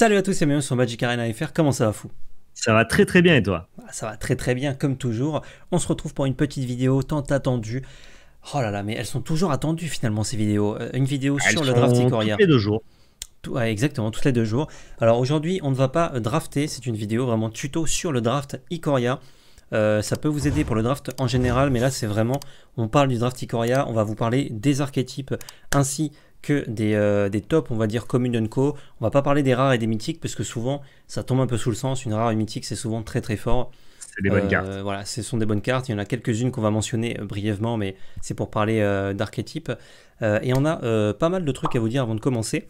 Salut à tous et bienvenue sur Magic Arena FR, comment ça va fou Ça va très très bien et toi ah, Ça va très très bien comme toujours. On se retrouve pour une petite vidéo tant attendue. Oh là là, mais elles sont toujours attendues finalement ces vidéos. Euh, une vidéo sur le draft toutes les deux jours. ouais, exactement, toutes les deux jours. Alors aujourd'hui, on ne va pas drafter, c'est une vidéo vraiment tuto sur le draft Ikoria. Euh, ça peut vous aider pour le draft en général, mais là c'est vraiment, on parle du draft Ikoria, on va vous parler des archétypes ainsi que euh, des, tops, on va dire, commune d'un co. On va pas parler des rares et des mythiques parce que souvent ça tombe un peu sous le sens. Une rare et mythique, c'est souvent très très fort. C'est des bonnes euh, cartes. Voilà, ce sont des bonnes cartes. Il y en a quelques-unes qu'on va mentionner euh, brièvement, mais c'est pour parler d'archétypes. et on a pas mal de trucs à vous dire avant de commencer.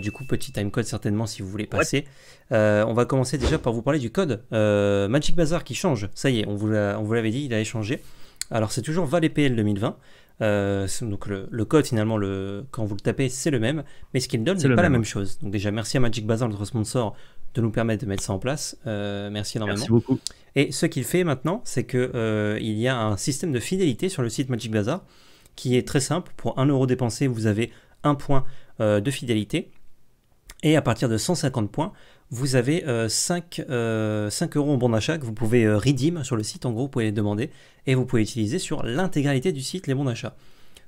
du coup, petit time code certainement si vous voulez passer. on va commencer déjà par vous parler du code Magic Bazaar qui change. Ça y est, on vous l'avait dit, il a échangé. Alors c'est toujours pl 2020. Euh, donc le, code finalement, le, quand vous le tapez, c'est le même, mais ce qu'il donne, c'est pas la même chose. Donc déjà, merci à Magic Bazaar, notre sponsor, de nous permettre de mettre ça en place. Euh, merci énormément. beaucoup. Et ce qu'il fait maintenant, c'est que euh, il y a un système de fidélité sur le site Magic Bazaar qui est très simple. Pour 1 euro dépensé, vous avez un point de fidélité. Et à partir de 150 points, vous avez 5, euh, euh, euros en bon d'achat que vous pouvez euh, sur le site. En gros, vous pouvez les demander et vous pouvez utiliser sur l'intégralité du site les bons d'achat.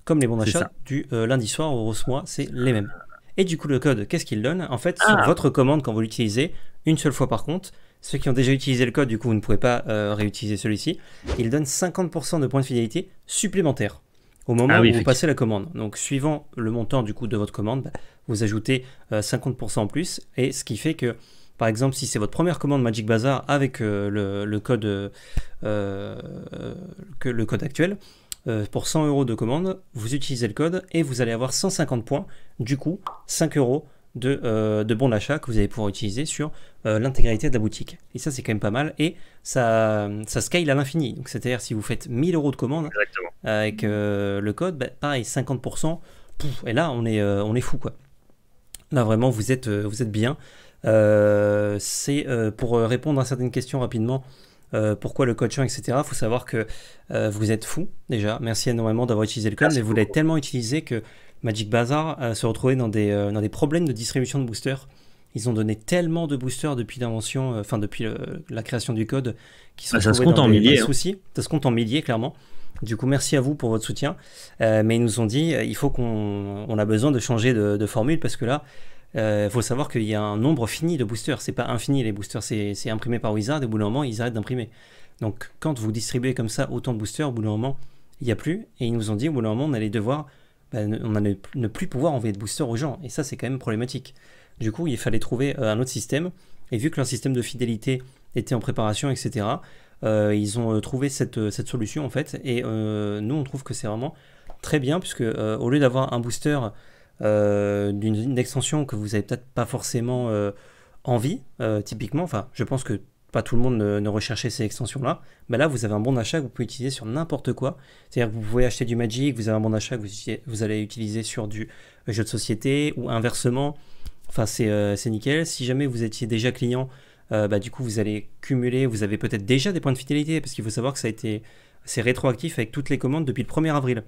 Comme les bons d'achat du euh, lundi soir au mois, c'est les mêmes. Et du coup, le code, qu'est-ce qu'il donne En fait, sur ah. votre commande, quand vous l'utilisez, une seule fois par contre, ceux qui ont déjà utilisé le code, du coup, vous ne pouvez pas réutiliser celui-ci, il donne 50% de points de fidélité supplémentaires au moment ah où vous passez la commande. Donc, suivant le montant du coût de votre commande, bah, vous ajoutez 50% euh, en plus, et ce qui fait que, par exemple, si c'est votre première commande Magic Bazaar avec euh, le, code, euh, que, le code actuel, pour 100 euros de commande, vous utilisez le code et vous allez avoir 150 points, du coup 5 euros euh, de, bons d'achat que vous allez pouvoir utiliser sur euh, l'intégralité de la boutique. Et ça, c'est quand même pas mal. Et ça, ça scale à l'infini. Donc, c'est-à-dire, si vous faites 1000 euros de commande avec euh, le code, bah, pareil, 50%, et là, on est, on est fou, quoi. Là, vraiment, vous êtes, vous êtes bien. c'est pour répondre à certaines questions rapidement. pourquoi le code change etc. Il faut savoir que vous êtes fou déjà. Merci énormément d'avoir utilisé le code, mais vous l'avez tellement utilisé que Magic Bazaar euh, se retrouvait dans des, euh, dans des problèmes de distribution de boosters. Ils ont donné tellement de boosters depuis l'invention, euh, enfin depuis la création du code, qui sont se ah, en des, milliers. Hein. Soucis. Ça se compte en milliers, clairement. Du coup, merci à vous pour votre soutien. mais ils nous ont dit, il faut qu'on on a besoin de changer de, formule parce que là, il faut savoir qu'il y a un nombre fini de boosters. C'est pas infini les boosters, c'est, c'est imprimé par Wizard. Et au bout d'un moment, ils arrêtent d'imprimer. Donc, quand vous distribuez comme ça autant de boosters, au bout d'un moment, il n'y a plus. Et ils nous ont dit, au bout d'un moment, on allait devoir bah, on allait ne plus pouvoir envoyer de booster aux gens. Et ça, c'est quand même problématique. Du coup, il fallait trouver euh, un autre système. Et vu que leur système de fidélité était en préparation, etc., euh, ils ont euh, trouvé cette, solution en fait. Et nous, on trouve que c'est vraiment très bien, puisque au lieu d'avoir un booster d'une extension que vous n'avez peut-être pas forcément envie, typiquement, enfin, je pense que pas tout le monde ne, recherchait ces extensions-là, mais là, vous avez un bon d'achat que vous pouvez utiliser sur n'importe quoi. C'est-à-dire que vous pouvez acheter du Magic, vous avez un bon d'achat que vous, allez utiliser sur du euh, jeu de société ou inversement. Enfin, euh, c'est nickel. Si jamais vous étiez déjà client, euh, bah, du coup, vous allez cumuler, vous avez peut-être déjà des points de fidélité, parce qu'il faut savoir que ça a été, c'est rétroactif avec toutes les commandes depuis le 1er avril.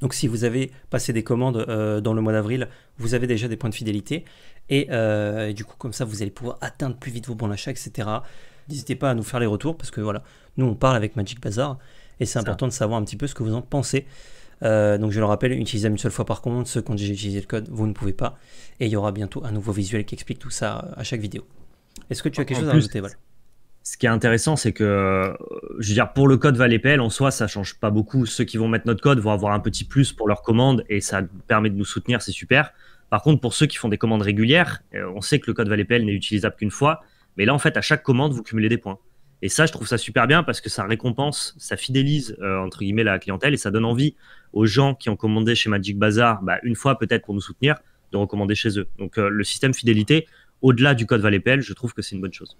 Donc si vous avez passé des commandes dans le mois d'avril, vous avez déjà des points de fidélité. Euh, et, du coup, comme ça, vous allez pouvoir atteindre plus vite vos bons d'achat, etc. N'hésitez pas à nous faire les retours parce que voilà, nous on parle avec Magic Bazar et c'est important de savoir un petit peu ce que vous en pensez. Euh, donc je le rappelle, utilisez une seule fois par commande. Ceux qui ont déjà utilisé le code, vous ne pouvez pas. Et il y aura bientôt un nouveau visuel qui explique tout ça à chaque vidéo. Est-ce que tu as quelque chose à ajouter voilà ce qui est intéressant, c'est que, je veux dire, pour le code ValetPL, en soi, ça change pas beaucoup. Ceux qui vont mettre notre code vont avoir un petit plus pour leur commande et ça permet de nous soutenir, c'est super. Par contre, pour ceux qui font des commandes régulières, euh, on sait que le code ValetPL n'est utilisable qu'une fois. Mais là, en fait, à chaque commande, vous cumulez des points. Et ça, je trouve ça super bien parce que ça récompense, ça fidélise, euh, entre guillemets, la clientèle et ça donne envie aux gens qui ont commandé chez Magic Bazaar, bah, une fois peut-être pour nous soutenir, de recommander chez eux. Donc, euh, le système fidélité, au-delà du code ValetPL, je trouve que c'est une bonne chose.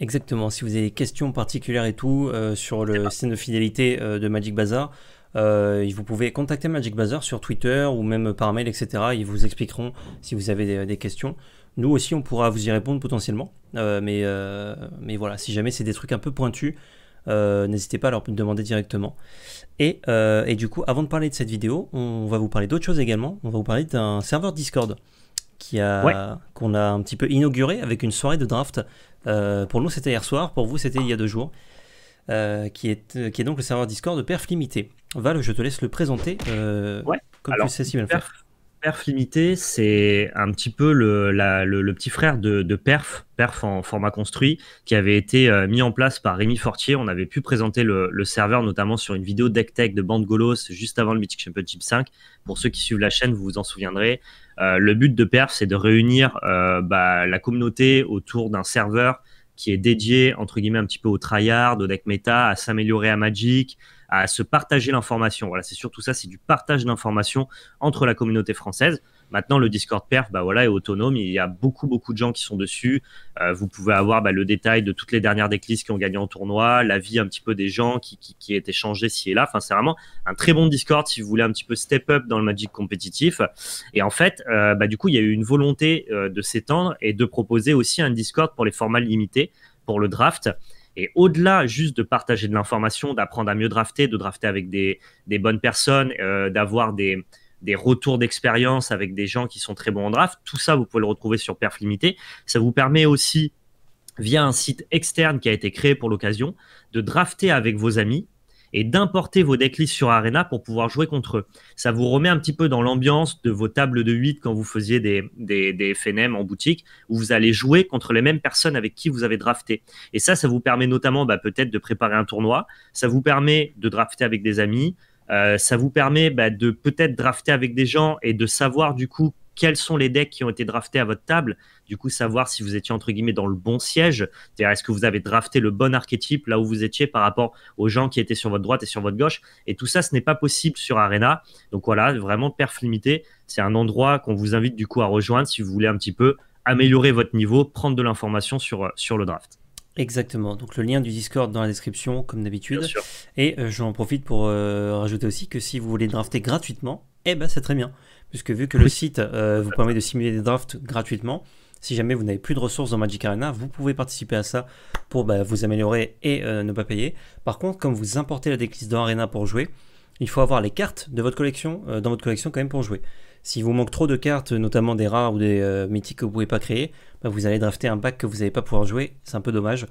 Exactement. Si vous avez des questions particulières et tout sur le système de fidélité de Magic Bazaar, euh, vous pouvez contacter Magic sur Twitter ou même par mail, etc. Ils vous expliqueront si vous avez des, questions. Nous aussi, on pourra vous y répondre potentiellement. Euh, mais, euh, mais voilà, si jamais c'est des trucs un peu pointus, n'hésitez pas à leur demander directement. Et, du coup, avant de parler de cette vidéo, on va vous parler d'autre chose également. On va vous parler d'un serveur Discord qu'on a un petit peu inauguré avec une soirée de draft. pour nous, c'était hier soir. Pour vous, c'était il y a deux jours. qui, est, qui est donc le serveur Discord de Perf Limité. Val, je te laisse le présenter euh, comme sais si bien Perf limité, c'est un petit peu le, petit frère de, Perf, Perf en format construit, qui avait été euh, mis en place par Rémi Fortier. On avait pu présenter le, serveur, notamment sur une vidéo Deck Tech de Bande Golos juste avant le Mythic Championship 5. Pour ceux qui suivent la chaîne, vous vous en souviendrez. Euh, le but de Perf, c'est de réunir bah, la communauté autour d'un serveur qui est dédié, entre guillemets, un petit peu au tryhard, au deck meta, à s'améliorer à Magic, à se partager l'information. Voilà, c'est surtout ça, c'est du partage d'informations entre la communauté française. Maintenant, le Discord Perf, bah voilà, est autonome. Il y a beaucoup, beaucoup de gens qui sont dessus. Euh, vous pouvez avoir bah, le détail de toutes les dernières déclisses qui ont gagné en tournoi, la vie un petit peu des gens qui, qui, qui est ci et là. Enfin, c'est vraiment un très bon Discord si vous voulez un petit peu step up dans le Magic compétitif. Et en fait, euh, bah, du coup, il y a eu une volonté euh, de s'étendre et de proposer aussi un Discord pour les formats limités, pour le draft. Et au-delà juste de partager de l'information, d'apprendre à mieux drafter, de drafter avec des, bonnes personnes, euh, d'avoir des, des retours d'expérience avec des gens qui sont très bons en draft, tout ça, vous pouvez le retrouver sur Perf Limité. Ça vous permet aussi via un site externe qui a été créé pour l'occasion, de drafter avec vos amis et d'importer vos decklists sur Arena pour pouvoir jouer contre eux. Ça vous remet un petit peu dans l'ambiance de vos tables de 8 quand vous faisiez des, des, FNM en boutique, où vous allez jouer contre les mêmes personnes avec qui vous avez drafté. Et ça, ça vous permet notamment bah, peut-être de préparer un tournoi, ça vous permet de drafter avec des amis, euh, ça vous permet bah, de peut-être drafter avec des gens et de savoir du coup quels sont les decks qui ont été draftés à votre table. Du coup, savoir si vous étiez entre guillemets dans le bon siège. C'est-à-dire, est-ce que vous avez drafté le bon archétype là où vous étiez par rapport aux gens qui étaient sur votre droite et sur votre gauche. Et tout ça, ce n'est pas possible sur Arena. Donc voilà, vraiment perf limité. C'est un endroit qu'on vous invite du coup à rejoindre si vous voulez un petit peu améliorer votre niveau, prendre de l'information sur, euh, sur le draft. Exactement. Donc le lien du Discord dans la description, comme d'habitude. Et euh, j'en profite pour euh, rajouter aussi que si vous voulez drafter gratuitement, eh ben c'est très bien puisque vu que le site euh, vous permet de simuler des drafts gratuitement, si jamais vous n'avez plus de ressources dans Magic Arena, vous pouvez participer à ça pour bah, vous améliorer et euh, ne pas payer. Par contre, comme vous importez la decklist dans Arena pour jouer, il faut avoir les cartes de votre collection euh, dans votre collection quand même pour jouer. Si vous manque trop de cartes, notamment des rares ou des mythiques que vous ne pouvez pas créer, bah, vous allez drafter un pack que vous n'allez pas pouvoir jouer. C'est un peu dommage.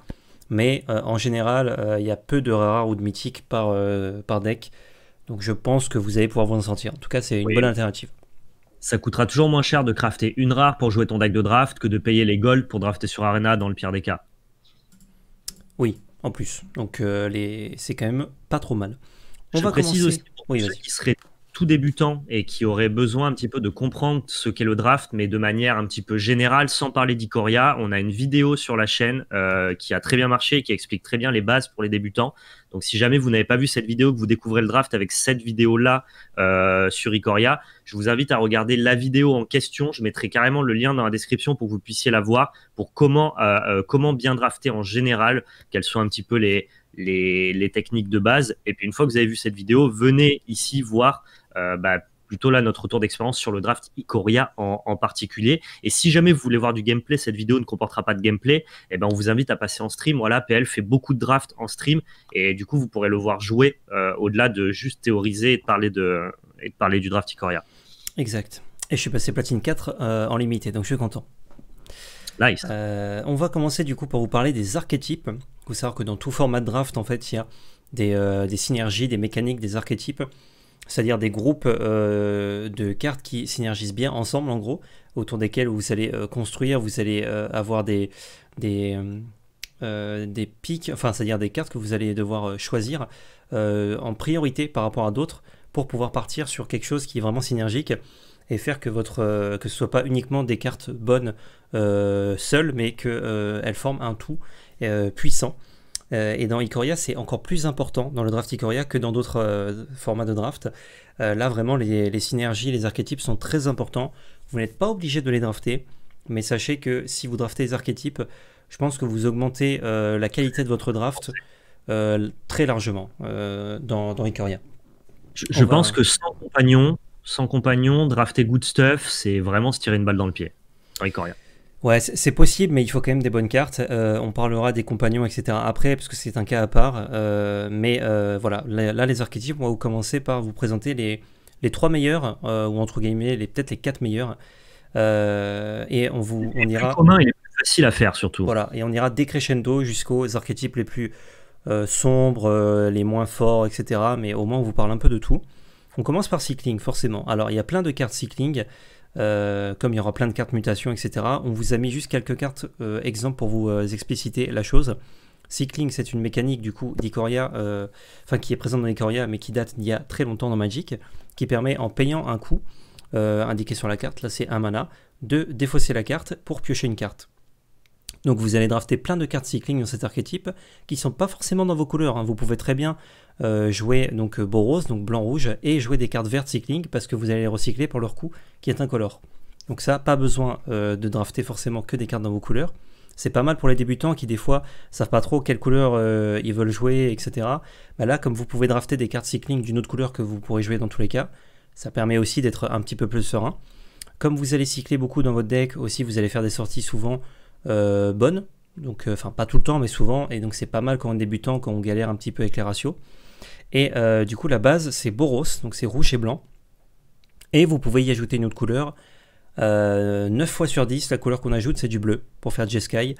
Mais en général, il y a peu de rares ou de mythiques par, par deck. Donc je pense que vous allez pouvoir vous en sortir. En tout cas, c'est une bonne alternative ça coûtera toujours moins cher de crafter une rare pour jouer ton deck de draft que de payer les golds pour drafter sur Arena dans le pire des cas. Oui, en plus. Donc euh, les... c'est quand même pas trop mal. On va qui tout débutant et qui aurait besoin un petit peu de comprendre ce qu'est le draft, mais de manière un petit peu générale, sans parler d'Icoria, on a une vidéo sur la chaîne euh, qui a très bien marché, qui explique très bien les bases pour les débutants. Donc si jamais vous n'avez pas vu cette vidéo, que vous découvrez le draft avec cette vidéo-là euh, sur Icoria, je vous invite à regarder la vidéo en question. Je mettrai carrément le lien dans la description pour que vous puissiez la voir, pour comment, euh, comment bien drafter en général, quelles sont un petit peu les, les, techniques de base. Et puis une fois que vous avez vu cette vidéo, venez ici voir euh, bah, plutôt là notre retour d'expérience sur le draft Ikoria en, particulier. Et si jamais vous voulez voir du gameplay, cette vidéo ne comportera pas de gameplay, et eh ben on vous invite à passer en stream. Voilà, PL fait beaucoup de drafts en stream et du coup vous pourrez le voir jouer euh, au-delà de juste théoriser et de parler, de, et parler du draft Ikoria. Exact. Et je suis passé platine 4 euh, en limité, donc je suis content. Nice. on va commencer du coup pour vous parler des archétypes. Il faut savoir que dans tout format de draft, en fait, il y a des, des synergies, des mécaniques, des archétypes c'est-à-dire des groupes euh, de cartes qui synergisent bien ensemble, en gros, autour desquels vous allez euh, construire, vous allez euh, avoir des, des, des pics, enfin, c'est-à-dire des cartes que vous allez devoir choisir en priorité par rapport à d'autres pour pouvoir partir sur quelque chose qui est vraiment synergique et faire que, votre, que ce ne soit pas uniquement des cartes bonnes seules, mais qu'elles forment un tout puissant. Euh, et dans Ikoria, c'est encore plus important dans le draft Ikoria que dans d'autres euh, formats de draft. Euh, là, vraiment, les, synergies, les archétypes sont très importants. Vous n'êtes pas obligé de les drafter, mais sachez que si vous draftez les archétypes, je pense que vous augmentez la qualité de votre draft très largement dans, dans Ikoria. Je, pense que sans compagnon, sans compagnon, drafter good stuff, c'est vraiment se tirer une balle dans le pied. Dans Ikoria. Ouais, c'est possible, mais il faut quand même des bonnes cartes. Euh, on parlera des compagnons, etc. après, parce que c'est un cas à part. Euh, mais euh, voilà, là, les archétypes, on va vous commencer par vous présenter les, les trois meilleurs, ou entre guillemets, les, peut-être les quatre meilleurs. et on, vous, on ira. commun, il est plus facile à faire, surtout. Voilà, et on ira décrescendo jusqu'aux archétypes les plus sombres, les moins forts, etc. Mais au moins, on vous parle un peu de tout. On commence par cycling, forcément. Alors, il y a plein de cartes cycling. Euh, comme il y aura plein de cartes mutations, etc. On vous a mis juste quelques cartes euh, exemples pour vous euh, expliciter la chose. Cycling, c'est une mécanique du coup d'Ikoria, euh, enfin qui est présente dans Ikoria, mais qui date d'il y a très longtemps dans Magic, qui permet en payant un coût indiqué sur la carte, là c'est un mana, de défausser la carte pour piocher une carte. Donc vous allez drafter plein de cartes cycling dans cet archétype qui sont pas forcément dans vos couleurs. Hein. Vous pouvez très bien euh, jouer donc euh, rose, donc blanc-rouge, et jouer des cartes vertes cycling parce que vous allez les recycler pour leur coût qui est incolore. Donc ça, pas besoin euh, de drafter forcément que des cartes dans vos couleurs. C'est pas mal pour les débutants qui des fois savent pas trop quelle couleur ils veulent jouer, etc. Bah là, comme vous pouvez drafter des cartes cycling d'une autre couleur que vous pourrez jouer dans tous les cas, ça permet aussi d'être un petit peu plus serein. Comme vous allez cycler beaucoup dans votre deck, aussi vous allez faire des sorties souvent euh, bonne, Donc, euh, enfin, pas tout le temps, mais souvent. Et donc, c'est pas mal quand on est débutant, quand on galère un petit peu avec les ratios. Et euh, du coup, la base, c'est Boros, donc c'est rouge et blanc. Et vous pouvez y ajouter une autre couleur. 9 fois sur 10, la couleur qu'on ajoute, c'est du bleu pour faire J-Sky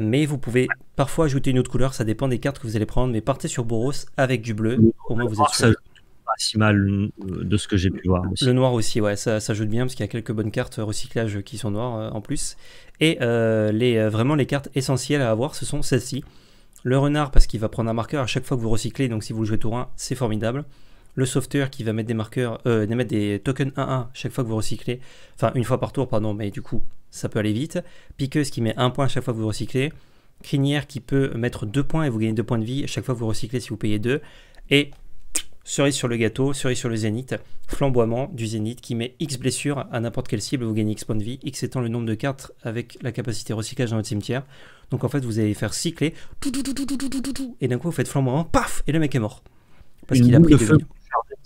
mais vous pouvez parfois ajouter une autre couleur, ça dépend des cartes que vous allez prendre, mais partez sur Boros avec du bleu, au moins vous êtes sûr. Ah, maximal euh, de ce que j'ai pu voir. Aussi. Le noir aussi, ouais, ça, ça bien parce qu'il y a quelques bonnes cartes euh, recyclage qui sont noires euh, en plus. Et les, vraiment, les cartes essentielles à avoir, ce sont celles-ci. Le renard, parce qu'il va prendre un marqueur à chaque fois que vous recyclez, donc si vous le jouez tour 1, c'est formidable. Le sauveteur qui va mettre des marqueurs, mettre des tokens 1-1 chaque fois que vous recyclez, enfin une fois par tour, pardon, mais du coup, ça peut aller vite. Piqueuse qui met un point à chaque fois que vous recyclez. Crinière qui peut mettre deux points et vous gagnez deux points de vie à chaque fois que vous recyclez si vous payez deux. Et cerise sur le gâteau, cerise sur le zénith, flamboiement du zénith qui met X blessure à n'importe quelle cible, vous gagnez X points de vie, X étant le nombre de cartes avec la capacité recyclage dans votre cimetière. Donc en fait, vous allez faire cycler, tout, et d'un coup, vous faites flamboiement, paf, et le mec est mort. Parce qu'il a pris le feu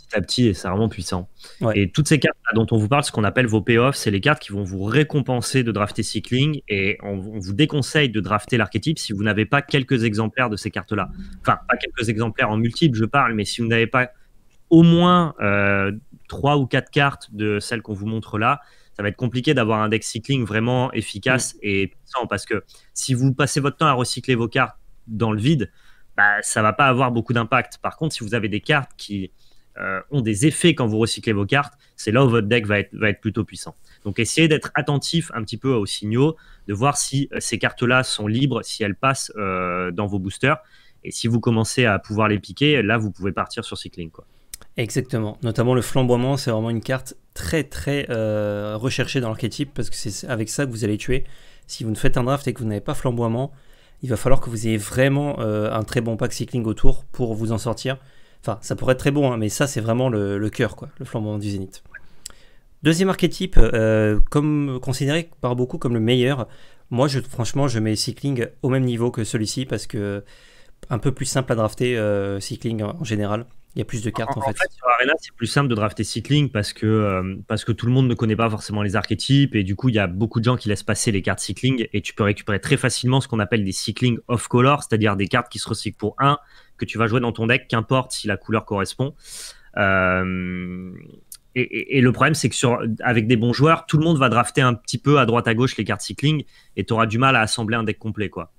petit à petit et c'est vraiment puissant. Et toutes ces cartes dont on vous parle, ce qu'on appelle vos payoffs, c'est les cartes qui vont vous récompenser de drafter Cycling et on, vous déconseille de drafter l'archétype si vous n'avez pas quelques exemplaires de ces cartes-là. Enfin, pas quelques exemplaires en multiples, je parle, mais si vous n'avez pas au moins euh, 3 ou 4 cartes de celles qu'on vous montre là, ça va être compliqué d'avoir un deck cycling vraiment efficace mm. et puissant parce que si vous passez votre temps à recycler vos cartes dans le vide, bah, ça va pas avoir beaucoup d'impact. Par contre, si vous avez des cartes qui euh, ont des effets quand vous recyclez vos cartes, c'est là où votre deck va être, plutôt puissant. Donc essayez d'être attentif un petit peu aux signaux, de voir si euh, ces cartes-là sont libres, si elles passent euh, dans vos boosters. Et si vous commencez à pouvoir les piquer, là, vous pouvez partir sur cycling. Quoi. Exactement. Notamment le flamboiement, c'est vraiment une carte très très recherchée dans l'archétype parce que c'est avec ça que vous allez tuer. Si vous ne faites un draft et que vous n'avez pas flamboiement, il va falloir que vous ayez vraiment un très bon pack cycling autour pour vous en sortir ça pourrait être très bon, hein, mais ça, c'est vraiment le, cœur, quoi, le flambant du zénith. Deuxième archétype, euh, comme, considéré par beaucoup comme le meilleur, moi, franchement, je mets Cycling au même niveau que celui-ci parce que un peu plus simple à drafter euh, Cycling en général. Il y a plus de cartes en, fait. en fait. Sur Arena, c'est plus simple de drafter Cycling parce que, euh, parce que tout le monde ne connaît pas forcément les archétypes et du coup, il y a beaucoup de gens qui laissent passer les cartes Cycling et tu peux récupérer très facilement ce qu'on appelle des Cycling off-color, c'est-à-dire des cartes qui se recyclent pour 1 que tu vas jouer dans ton deck, qu'importe si la couleur correspond. Euh, et, le problème, c'est que sur, avec des bons joueurs, tout le monde va drafter un petit peu à droite à gauche les cartes cycling et tu auras du mal à assembler un deck complet. Quoi.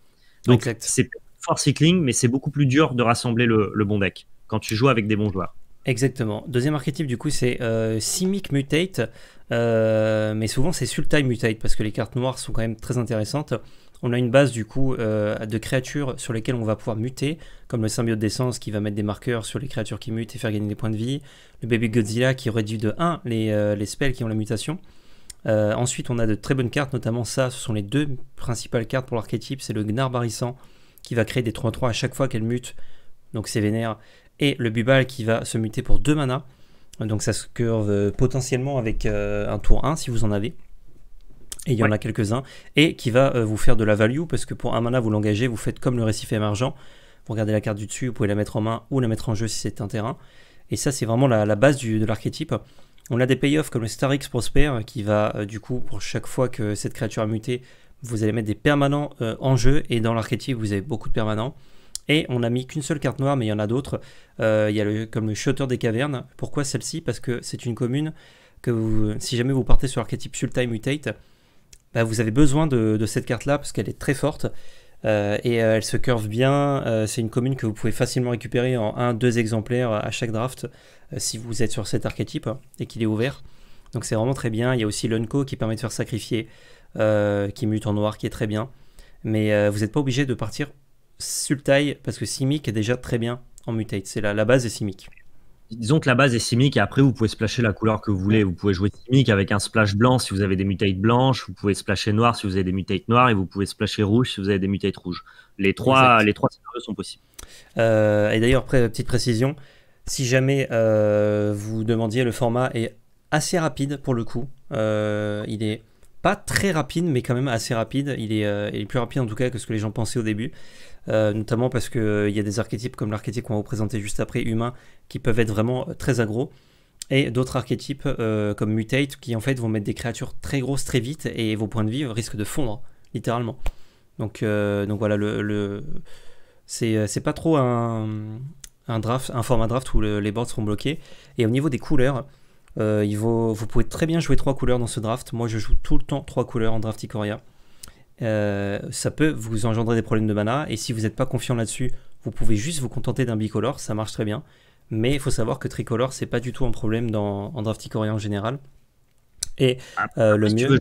Donc c'est fort cycling, mais c'est beaucoup plus dur de rassembler le, bon deck quand tu joues avec des bons joueurs. Exactement. Deuxième archétype, du coup, c'est euh, Simic Mutate. Euh, mais souvent, c'est Sultai Mutate parce que les cartes noires sont quand même très intéressantes. On a une base du coup euh, de créatures sur lesquelles on va pouvoir muter, comme le symbiote d'essence qui va mettre des marqueurs sur les créatures qui mutent et faire gagner des points de vie, le baby Godzilla qui réduit de 1 euh, les, spells qui ont la mutation. Euh, ensuite, on a de très bonnes cartes, notamment ça, ce sont les deux principales cartes pour l'archétype, c'est le Gnar Barissant qui va créer des 3-3 à chaque fois qu'elle mute, donc c'est vénère, et le Bubal qui va se muter pour 2 mana, donc ça se curve potentiellement avec un tour 1 si vous en avez. Et il y en a quelques-uns. Et qui va euh, vous faire de la value, parce que pour un mana, vous l'engagez, vous faites comme le récif émergent. Vous regardez la carte du dessus, vous pouvez la mettre en main ou la mettre en jeu si c'est un terrain. Et ça, c'est vraiment la, base de l'archétype. On a des payoffs comme le Starix Prosper, qui va, euh, du coup, pour chaque fois que cette créature a muté, vous allez mettre des permanents euh, en jeu. Et dans l'archétype, vous avez beaucoup de permanents. Et on n'a mis qu'une seule carte noire, mais il y en a d'autres. il y a comme le Shutter des Cavernes. Pourquoi celle-ci Parce que c'est une commune que vous, si jamais vous partez sur l'archétype Sultai Mutate, bah, vous avez besoin de, cette carte-là parce qu'elle est très forte. Euh, et euh, elle se curve bien. Euh, c'est une commune que vous pouvez facilement récupérer en 1-2 exemplaires à chaque draft si vous êtes sur cet archétype hein, et qu'il est ouvert. Donc c'est vraiment très bien. Il y a aussi l'Unco qui permet de faire sacrifier, qui mute en noir, qui est très bien. Mais vous n'êtes pas obligé de partir taille parce que Simic est déjà très bien en mutate. C'est la, la base de Simic disons que la base est simique et après vous pouvez splasher la couleur que vous voulez. Vous pouvez jouer simique avec un splash blanc si vous avez des mutates blanches, vous pouvez splasher noir si vous avez des mutates noires et vous pouvez splasher rouge si vous avez des mutates rouges. Les trois, les trois sont possibles. Euh, et d'ailleurs, petite précision, si jamais euh, vous demandiez, le format est assez rapide pour le coup. Euh, il est pas très rapide, mais quand même assez rapide. il est plus rapide en tout cas que ce que les gens pensaient au début. Euh, notamment parce qu'il euh, y a des archétypes comme l'archétype qu'on va vous présenter juste après, humain, qui peuvent être vraiment euh, très agro, et d'autres archétypes comme mutate, qui en fait vont mettre des créatures très grosses très vite, et vos points de vie risquent de fondre, littéralement. Donc, donc voilà, le, c'est pas trop un, un, draft, un format draft où les boards seront bloqués. Et au niveau des couleurs, il vous pouvez très bien jouer trois couleurs dans ce draft. Moi, je joue tout le temps trois couleurs en draft Icoria. Euh, ça peut vous engendrer des problèmes de mana. Et si vous n'êtes pas confiant là-dessus, vous pouvez juste vous contenter d'un bicolore, ça marche très bien. Mais il faut savoir que tricolore, c'est pas du tout un problème dans, en drafty coréen en général. Et ah, euh, le mieux.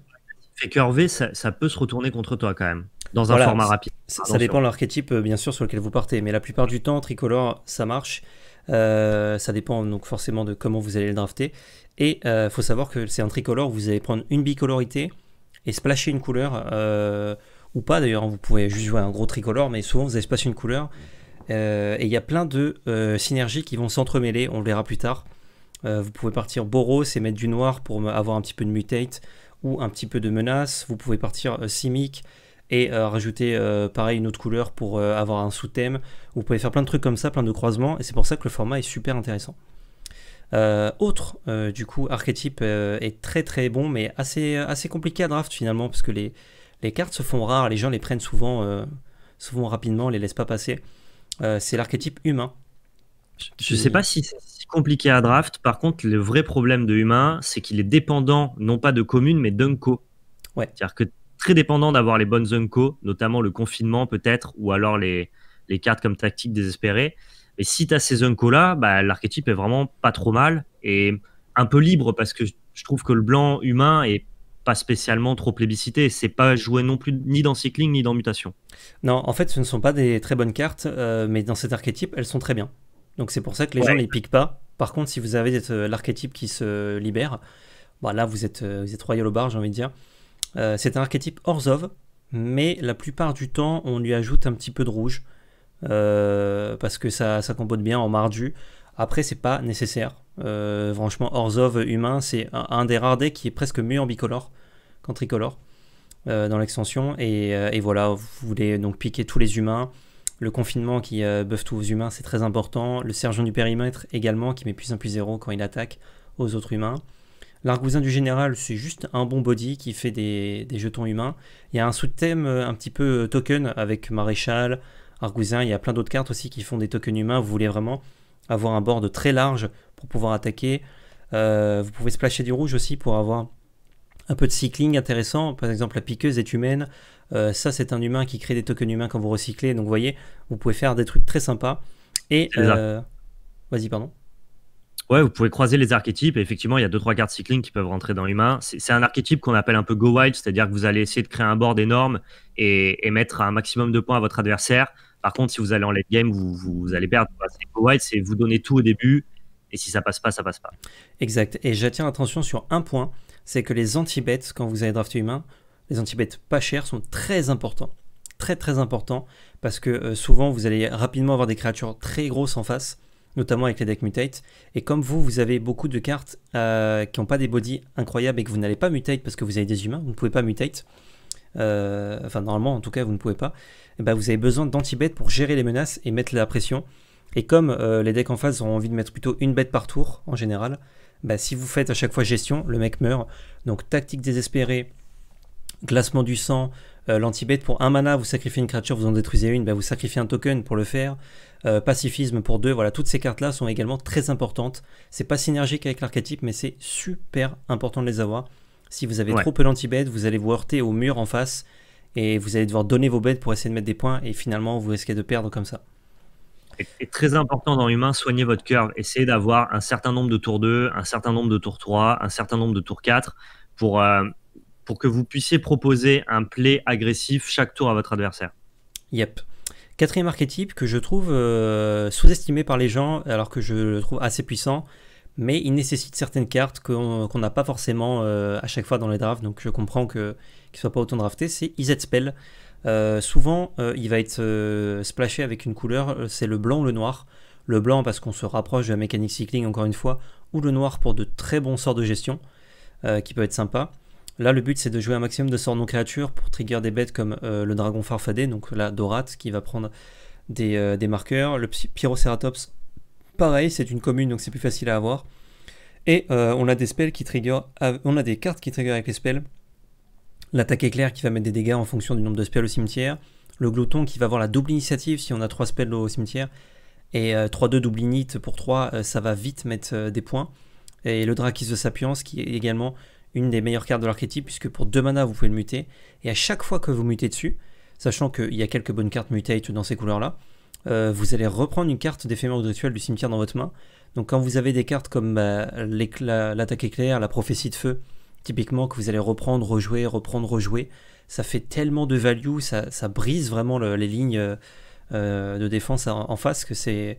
fait curver, ça, ça, peut se retourner contre toi quand même, dans un format rapide. Ça, dépend de l'archétype, euh, bien sûr, sur lequel vous partez. Mais la plupart du temps, tricolore, ça marche. ça dépend donc forcément de comment vous allez le drafter. Et il faut savoir que c'est un tricolore, vous allez prendre une bicolorité, et splasher une couleur, euh, ou pas d'ailleurs, hein, vous pouvez juste jouer un gros tricolore, mais souvent vous allez splasher une couleur. Euh, et il y a plein de euh, synergies qui vont s'entremêler, on le verra plus tard. vous pouvez partir Boros et mettre du noir pour avoir un petit peu de mutate ou un petit peu de menace. Vous pouvez partir Simic et rajouter pareil une autre couleur pour avoir un sous-thème. Vous pouvez faire plein de trucs comme ça, plein de croisements, et c'est pour ça que le format est super intéressant. Euh, autre, euh, du coup, archétype euh, est très très bon, mais assez, assez compliqué à draft finalement, parce que les, les cartes se font rares, les gens les prennent souvent, souvent rapidement, les laissent pas passer. c'est l'archétype humain. Je ne sais pas si c'est compliqué à draft, par contre, le vrai problème de humain, c'est qu'il est dépendant, non pas de communes, mais d'unco. Ouais. C'est-à-dire que très dépendant d'avoir les bonnes unco, notamment le confinement peut-être, ou alors les, les cartes comme tactique désespérée. Et si tu as ces unco là bah, l'archétype est vraiment pas trop mal et un peu libre parce que je trouve que le blanc humain est pas spécialement trop plébiscité. C'est pas joué non plus ni dans Cycling ni dans Mutation. Non, en fait, ce ne sont pas des très bonnes cartes, euh, mais dans cet archétype, elles sont très bien. Donc c'est pour ça que les gens ne les piquent pas. Par contre, si vous avez euh, l'archétype qui se libère, bah là, euh, vous êtes, royal au bar, j'ai envie de dire. c'est un archétype hors-off, mais la plupart du temps, on lui ajoute un petit peu de rouge. Euh, parce que ça, ça compote bien en mardu. Après, c'est pas nécessaire. Euh, franchement, Orzov humain, c'est un, des rares qui est presque mieux en bicolore qu'en tricolore euh, dans l'extension. Et, voilà, vous voulez donc piquer tous les humains. Le confinement qui buff tous vos humains, c'est très important. Le sergent du périmètre également, qui met plus un plus zéro quand il attaque aux autres humains. L'argousin du général, c'est juste un bon body qui fait des, des jetons humains. Il y a un sous-thème un petit peu token avec maréchal, Argousin, il y a plein d'autres cartes aussi qui font des tokens humains. Vous voulez vraiment avoir un board très large pour pouvoir attaquer. Euh, vous pouvez splasher du rouge aussi pour avoir un peu de cycling intéressant. Par exemple, la piqueuse est humaine. Euh, ça, c'est un humain qui crée des tokens humains quand vous recyclez. Donc, vous voyez, vous pouvez faire des trucs très sympas. Et. Euh, vas-y, pardon. Ouais, vous pouvez croiser les archétypes. effectivement, il y a deux trois cartes cycling qui peuvent rentrer dans l'humain. C'est un archétype qu'on appelle un peu go wild, c'est-à-dire que vous allez essayer de créer un board énorme et, mettre un maximum de points à votre adversaire. Par contre, si vous allez en late game, vous, allez perdre. go wild, c'est vous donner tout au début et si ça passe pas, ça passe pas. Exact. Et j'attire l'attention sur un point, c'est que les anti-bêtes, quand vous allez drafter humain, les anti-bêtes pas chers sont très importants. Très très importants parce que euh, souvent vous allez rapidement avoir des créatures très grosses en face notamment avec les decks mutate. Et comme vous, vous avez beaucoup de cartes euh, qui n'ont pas des bodies incroyables et que vous n'allez pas mutate parce que vous avez des humains, vous ne pouvez pas mutate. Euh, enfin, normalement, en tout cas, vous ne pouvez pas. Eh ben, vous avez besoin danti pour gérer les menaces et mettre la pression. Et comme euh, les decks en face ont envie de mettre plutôt une bête par tour en général, bah, si vous faites à chaque fois gestion, le mec meurt. Donc tactique désespérée, glacement du sang, l'anti-bête pour un mana, vous sacrifiez une créature, vous en détruisez une, bah, vous sacrifiez un token pour le faire. Euh, pacifisme pour deux. Voilà, toutes ces cartes-là sont également très importantes. C'est pas synergique avec l'archétype, mais c'est super important de les avoir. Si vous avez trop peu danti vous allez vous heurter au mur en face et vous allez devoir donner vos bêtes pour essayer de mettre des points et finalement vous risquez de perdre comme ça. C'est très important dans l'humain, soignez votre curve. Essayez d'avoir un certain nombre de tours 2, un certain nombre de tours 3, un certain nombre de tours 4 pour, euh, pour que vous puissiez proposer un play agressif chaque tour à votre adversaire. Yep. Quatrième archétype que je trouve euh, sous-estimé par les gens, alors que je le trouve assez puissant, mais il nécessite certaines cartes qu'on n'a pas forcément euh, à chaque fois dans les drafts, donc je comprends qu'il ne soit pas autant drafté, c'est Izet Spell. Euh, souvent, il va être splashé avec une couleur, c'est le blanc ou le noir. Le blanc parce qu'on se rapproche de la mécanique cycling encore une fois, ou le noir pour de très bons sorts de gestion, qui peut être sympa. Là, le but, c'est de jouer un maximum de sorts non créatures pour trigger des bêtes comme euh, le dragon farfadé, donc la dorate qui va prendre des, euh, marqueurs. Le pyroceratops, pareil, c'est une commune, donc c'est plus facile à avoir. Et euh, on a des spells qui trigger, on a des cartes qui trigger avec les spells. L'attaque éclair qui va mettre des dégâts en fonction du nombre de spells au cimetière. Le glouton qui va avoir la double initiative si on a 3 spells au cimetière. Et 3-2 double init pour 3, ça va vite mettre des points. Et le Drakis de sapiens qui est également une des meilleures cartes de l'archétype, puisque pour 2 mana, vous pouvez le muter. Et à chaque fois que vous mutez dessus, sachant qu'il y a quelques bonnes cartes mutate dans ces couleurs-là, euh, vous allez reprendre une carte d'éphémère de rituel du cimetière dans votre main. Donc quand vous avez des cartes comme bah, l'attaque éclair, la prophétie de feu, typiquement que vous allez reprendre, rejouer, reprendre, rejouer, ça fait tellement de value, ça, brise vraiment les lignes euh, euh, de défense en, en face que c'est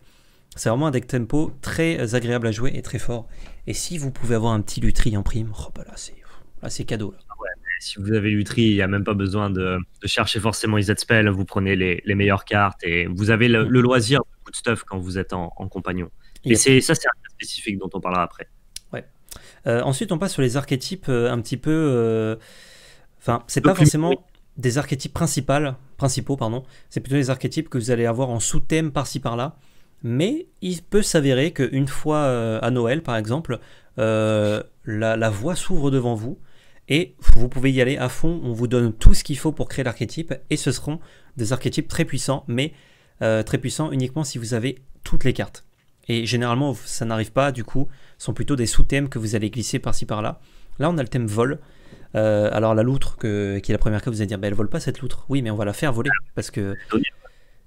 vraiment un deck tempo très agréable à jouer et très fort. Et si vous pouvez avoir un petit Lutri en prime, oh bah là c'est cadeau. Ah si vous avez Lutri, il n'y a même pas besoin de, chercher forcément les Spell, Vous prenez les, meilleures cartes et vous avez le, loisir de stuff quand vous êtes en, compagnon. Et c'est ça, c'est un cas spécifique dont on parlera après. Ouais. Euh, ensuite, on passe sur les archétypes euh, un petit peu. Euh, enfin, c'est pas forcément des archétypes principaux, pardon. C'est plutôt les archétypes que vous allez avoir en sous-thème par-ci par-là mais il peut s'avérer qu'une fois euh, à Noël, par exemple, euh, la, voie s'ouvre devant vous et vous pouvez y aller à fond. On vous donne tout ce qu'il faut pour créer l'archétype et ce seront des archétypes très puissants, mais euh, très puissants uniquement si vous avez toutes les cartes. Et généralement, ça n'arrive pas, du coup, ce sont plutôt des sous-thèmes que vous allez glisser par-ci par-là. Là, on a le thème vol. alors, la loutre, qui est la première carte, vous allez dire, bah, elle vole pas cette loutre. Oui, mais on va la faire voler parce que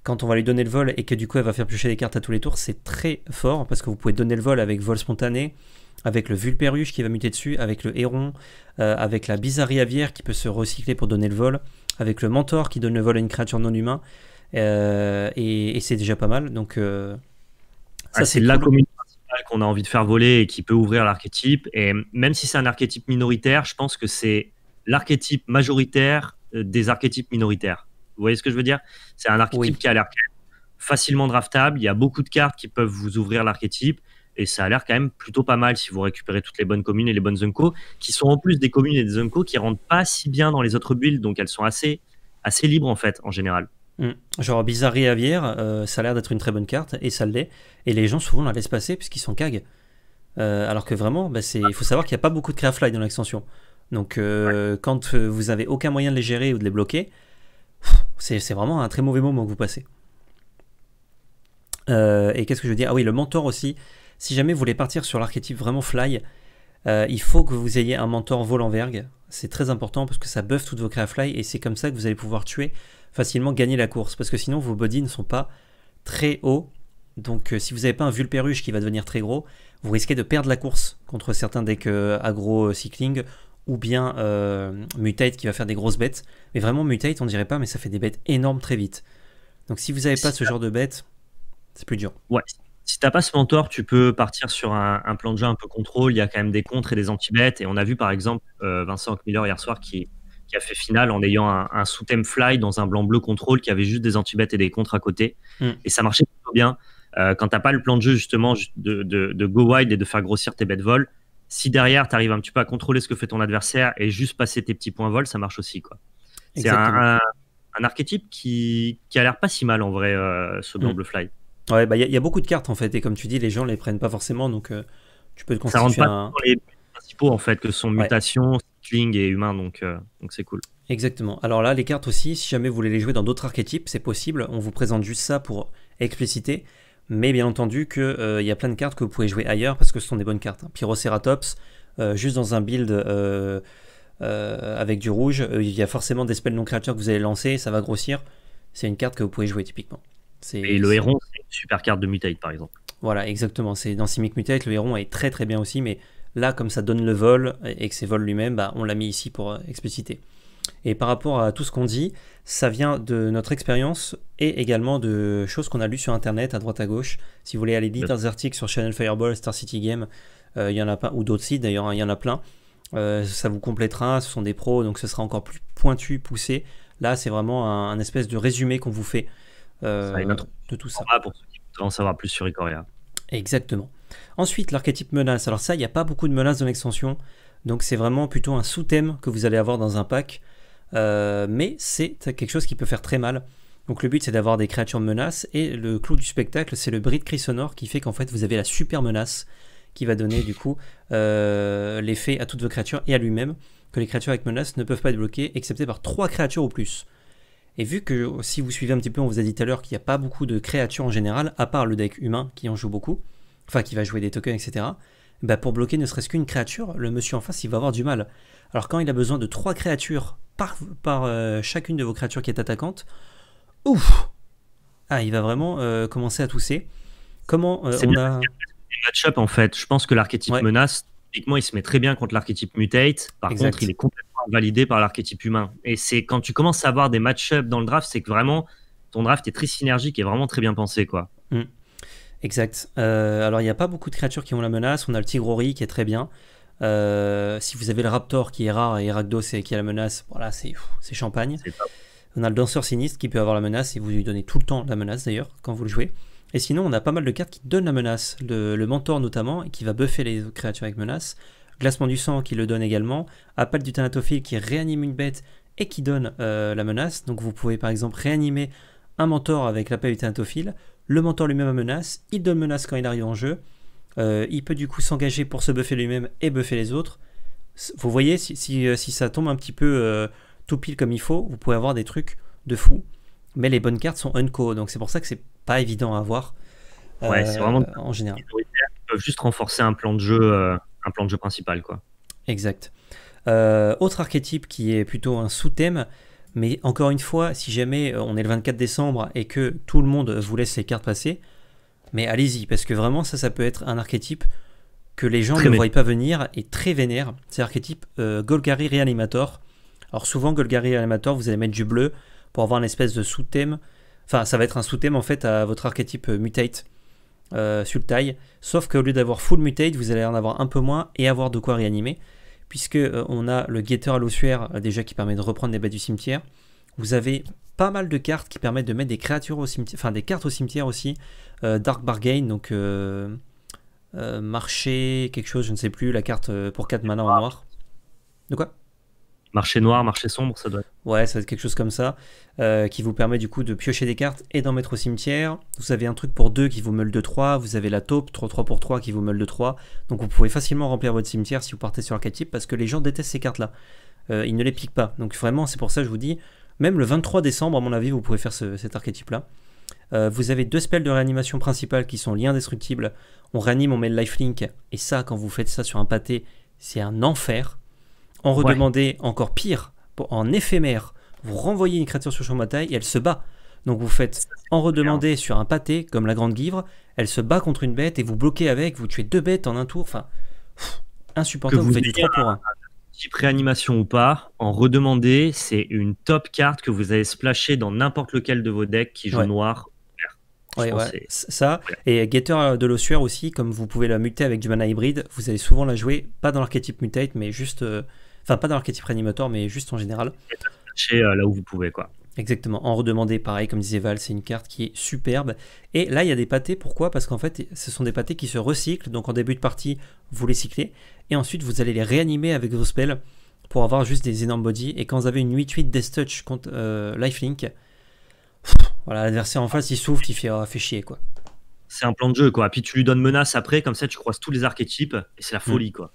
quand on va lui donner le vol et que du coup elle va faire piocher des cartes à tous les tours, c'est très fort parce que vous pouvez donner le vol avec vol spontané, avec le vulpéruche qui va muter dessus, avec le héron, euh, avec la bizarrerie aviaire qui peut se recycler pour donner le vol, avec le mentor qui donne le vol à une créature non humaine. Euh, et, c'est déjà pas mal. Donc euh, ah, ça c'est la commune qu'on a envie de faire voler et qui peut ouvrir l'archétype. Et même si c'est un archétype minoritaire, je pense que c'est l'archétype majoritaire des archétypes minoritaires. Vous voyez ce que je veux dire C'est un archétype qui a l'air facilement draftable. Il y a beaucoup de cartes qui peuvent vous ouvrir l'archétype. Et ça a l'air quand même plutôt pas mal si vous récupérez toutes les bonnes communes et les bonnes Zunko, qui sont en plus des communes et des Zunko qui rentrent pas si bien dans les autres builds, donc elles sont assez, assez libres en fait, en général. Hmm. Genre Bizarre Aviaire, euh, ça a l'air d'être une très bonne carte, et ça l'est. Et les gens souvent la laissent passer puisqu'ils sont cagues. Euh, alors que vraiment, bah, il faut savoir qu'il n'y a pas beaucoup de craft fly dans l'extension. Donc euh, quand vous avez aucun moyen de les gérer ou de les bloquer, c'est vraiment un très mauvais moment que vous passez. Euh, et qu'est-ce que je veux dire Ah oui, le mentor aussi. Si jamais vous voulez partir sur l'archétype vraiment fly, euh, il faut que vous ayez un mentor vol vergue. C'est très important parce que ça buff toutes vos créas fly et c'est comme ça que vous allez pouvoir tuer facilement, gagner la course. Parce que sinon, vos bodies ne sont pas très hauts. Donc, euh, si vous n'avez pas un vulpéruche qui va devenir très gros, vous risquez de perdre la course contre certains decks agro-cycling ou bien euh, Mutate qui va faire des grosses bêtes. Mais vraiment, Mutate, on dirait pas, mais ça fait des bêtes énormes très vite. Donc si vous n'avez pas ce genre de bête, c'est plus dur. Ouais. Si t'as pas ce mentor, tu peux partir sur un, plan de jeu un peu contrôle. Il y a quand même des contres et des anti-bêtes. Et on a vu par exemple euh, Vincent Ockmiller hier soir qui, a fait finale en ayant un, sous-thème fly dans un blanc-bleu contrôle qui avait juste des anti-bêtes et des contres à côté. Hmm. Et ça marchait plutôt bien. Euh, quand t'as pas le plan de jeu justement de, de, go wide et de faire grossir tes bêtes vol, si derrière, tu arrives un petit peu à contrôler ce que fait ton adversaire et juste passer tes petits points vol, ça marche aussi. quoi. C'est un, archétype qui, qui a l'air pas si mal en vrai, euh, ce mm. Double Fly. Ouais, bah, il y, y, a beaucoup de cartes en fait, et comme tu dis, les gens les prennent pas forcément, donc euh, tu peux te concentrer. Ça dans les principaux en fait, que sont mutation, cycling et humain, donc euh, donc c'est cool. Exactement. Alors là, les cartes aussi, si jamais vous voulez les jouer dans d'autres archétypes, c'est possible. On vous présente juste ça pour expliciter mais bien entendu qu'il euh, y a plein de cartes que vous pouvez jouer ailleurs parce que ce sont des bonnes cartes. Hein. Pyroceratops, euh, juste dans un build euh, avec du rouge, il y a forcément des spells non créatures que vous allez lancer, ça va grossir. C'est une carte que vous pouvez jouer typiquement. Et le héron, c'est une super carte de mutate par exemple. Voilà, exactement. C'est dans Simic Mutate, le héron est très très bien aussi, mais là, comme ça donne le vol et que c'est vol lui-même, bah, on l'a mis ici pour expliciter. Et par rapport à tout ce qu'on dit, ça vient de notre expérience et également de choses qu'on a lues sur Internet à droite à gauche. Si vous voulez aller lire des articles sur Channel Fireball, Star City Game, il y en a pas, ou d'autres sites d'ailleurs, il y en a plein. Hein, euh, ça vous complétera, ce sont des pros, donc ce sera encore plus pointu, poussé. Là, c'est vraiment un, espèce de résumé qu'on vous fait euh, de tout ça. Pour en savoir plus sur Ikoria. Exactement. Ensuite, l'archétype menace. Alors ça, il n'y a pas beaucoup de menaces dans l'extension, donc c'est vraiment plutôt un sous-thème que vous allez avoir dans un pack. Euh, mais c'est quelque chose qui peut faire très mal. Donc le but c'est d'avoir des créatures de menaces et le clou du spectacle c'est le bris de cri sonore qui fait qu'en fait vous avez la super menace qui va donner du coup euh, l'effet à toutes vos créatures et à lui-même que les créatures avec menace ne peuvent pas être bloquées excepté par trois créatures ou plus. Et vu que si vous suivez un petit peu, on vous a dit tout à l'heure qu'il n'y a pas beaucoup de créatures en général, à part le deck humain qui en joue beaucoup, enfin qui va jouer des tokens, etc. Bah pour bloquer ne serait-ce qu'une créature, le monsieur en face il va avoir du mal. Alors quand il a besoin de trois créatures par, euh, chacune de vos créatures qui est attaquante, ouf Ah, il va vraiment euh, commencer à tousser. Comment euh, on bien, a. match-up en fait. Je pense que l'archétype menace, typiquement, il se met très bien contre l'archétype mutate. Par contre, il est complètement validé par l'archétype humain. Et c'est quand tu commences à avoir des match-up dans le draft, c'est que vraiment ton draft est très synergique et vraiment très bien pensé quoi. Hmm. Exact. alors il n'y a pas beaucoup de créatures qui ont la menace. On a le Tigrori qui est très bien. Euh, si vous avez le Raptor qui est rare et Ragdos qui a la menace, voilà, c'est champagne. On a le danseur sinistre qui peut avoir la menace et vous lui donnez tout le temps la menace d'ailleurs quand vous le jouez. Et sinon, on a pas mal de cartes qui donnent la menace. Le, mentor notamment, qui va buffer les créatures avec menace. Glacement du sang qui le donne également. Appel du Thanatophile qui réanime une bête et qui donne euh, la menace. Donc vous pouvez par exemple réanimer un mentor avec l'appel du Thanatophile. Le mentor lui-même a menace. Il donne menace quand il arrive en jeu. Euh, il peut du coup s'engager pour se buffer lui-même et buffer les autres. Vous voyez, euh, si, ça tombe un petit peu euh, tout pile comme il faut, vous pouvez avoir des trucs de fou. Mais les bonnes cartes sont unco, donc c'est pour ça que c'est pas évident à avoir. ouais, c'est vraiment en général. Ils peuvent juste renforcer un plan de jeu, un plan de jeu principal, quoi. Exact. autre archétype qui est plutôt un sous-thème, mais encore une fois, si jamais on est le 24 décembre et que tout le monde vous laisse les cartes passer, mais allez-y, parce que vraiment, ça, ça peut être un archétype que les gens ne voient pas venir et très vénère. C'est l'archétype euh, Golgari Reanimator. Alors souvent, Golgari Reanimator, vous allez mettre du bleu pour avoir une espèce de sous-thème. Enfin, ça va être un sous-thème en fait à votre archétype euh, Mutate, euh, Sultai. Sauf qu'au lieu d'avoir full Mutate, vous allez en avoir un peu moins et avoir de quoi réanimer. Puisque euh, on a le guetteur à l'ossuaire déjà qui permet de reprendre les bêtes du cimetière. Vous avez pas mal de cartes qui permettent de mettre des créatures au cimetière, enfin des cartes au cimetière aussi. Euh, Dark Bargain, donc euh, euh, marché, quelque chose, je ne sais plus, la carte pour 4 mana en noir. De quoi Marché noir, marché sombre, ça doit être. Ouais, ça va être quelque chose comme ça, qui vous permet du coup de piocher des cartes et d'en mettre au cimetière. Vous avez un truc pour 2 qui vous meule de 3, vous avez la taupe 3-3 pour 3 qui vous meule de 3. Donc vous pouvez facilement remplir votre cimetière si vous partez sur un parce que les gens détestent ces cartes-là. ils ne les piquent pas. Donc vraiment, c'est pour ça que je vous dis, même le 23 décembre, à mon avis, vous pouvez faire cet archétype-là. Euh, vous avez deux spells de réanimation principale qui sont liens destructibles. On réanime, on met le lifelink. Et ça, quand vous faites ça sur un pâté, c'est un enfer. En redemander encore pire, en éphémère, vous renvoyez une créature sur de bataille et elle se bat. Donc vous faites en redemander sur un pâté, comme la grande guivre, elle se bat contre une bête et vous bloquez avec, vous tuez deux bêtes en un tour. Enfin, insupportable, vous, vous, faites du 3 pour 1 réanimation ou pas, en redemander, c'est une top carte que vous allez splasher dans n'importe lequel de vos decks qui joue noir Ouais, ouais. ça. Et Getter de l'ossuaire aussi, comme vous pouvez la muter avec du mana hybride, vous allez souvent la jouer, pas dans l'archétype mutate, mais juste. Euh, enfin, pas dans l'archétype animateur mais juste en général. Euh, là où vous pouvez, quoi. Exactement, en redemander, pareil, comme disait Val, c'est une carte qui est superbe. Et là, il y a des pâtés, pourquoi Parce qu'en fait, ce sont des pâtés qui se recyclent, donc en début de partie, vous les cyclez, et ensuite vous allez les réanimer avec vos spells pour avoir juste des énormes bodies. Et quand vous avez une 8-8 Death Touch contre euh, Lifelink, voilà, l'adversaire en face, il souffle, il oh, fait, chier, quoi. C'est un plan de jeu, quoi. Puis tu lui donnes menace après, comme ça, tu croises tous les archétypes, et c'est la hmm. folie, quoi.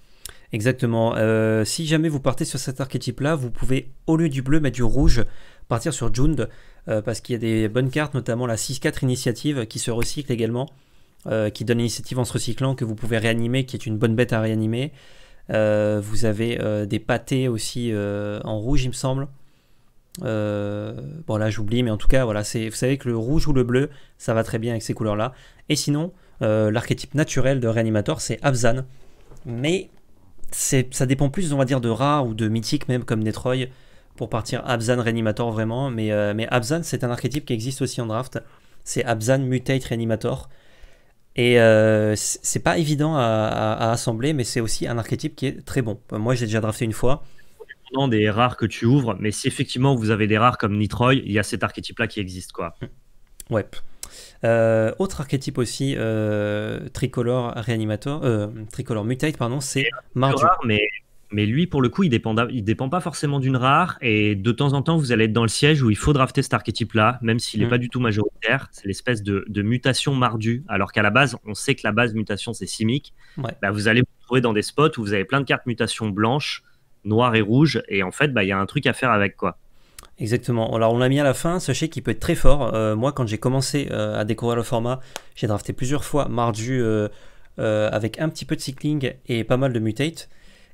Exactement. Euh, si jamais vous partez sur cet archétype-là, vous pouvez, au lieu du bleu, mettre du rouge partir sur Jund, euh, parce qu'il y a des bonnes cartes, notamment la 6-4 initiative qui se recycle également, euh, qui donne l'initiative en se recyclant, que vous pouvez réanimer, qui est une bonne bête à réanimer. Euh, vous avez des pâtés aussi en rouge, il me semble. bon là j'oublie, mais en tout cas voilà, c'est, vous savez que le rouge ou le bleu, ça va très bien avec ces couleurs-là. Et sinon, l'archétype naturel de Reanimator, c'est Abzan. Mais c'est, ça dépend plus, on va dire, de rare ou de mythique, même, comme Netroy pour partir Abzan Reanimator vraiment. Mais, euh, mais Abzan, c'est un archétype qui existe aussi en draft. C'est Abzan Mutate Reanimator. Et euh, c'est pas évident à, assembler, mais c'est aussi un archétype qui est très bon. Moi, j'ai déjà drafté une fois. Dépendant des rares que tu ouvres, mais si effectivement vous avez des rares comme Nitroy, il y a cet archétype-là qui existe, quoi. Ouais. Euh, autre archétype aussi, euh, tricolore réanimateur, tricolore mutate, pardon, c'est Mardu. mais mais lui, pour le coup, il dépend, dépend pas forcément d'une rare. Et de temps en temps, vous allez être dans le siège où il faut drafter cet archétype-là, même s'il n'est mm. pas du tout majoritaire. C'est l'espèce de, mutation mardue. Alors qu'à la base, on sait que la base mutation, c'est simique. Bah, vous allez vous trouver dans des spots où vous avez plein de cartes mutation blanches, noires et rouges. Et en fait, bah, il y a un truc à faire avec quoi. Exactement. Alors on l'a mis à la fin. Sachez qu'il peut être très fort. Euh, moi, quand j'ai commencé euh, à découvrir le format, j'ai drafté plusieurs fois Mardu euh, avec un petit peu de cycling et pas mal de mutate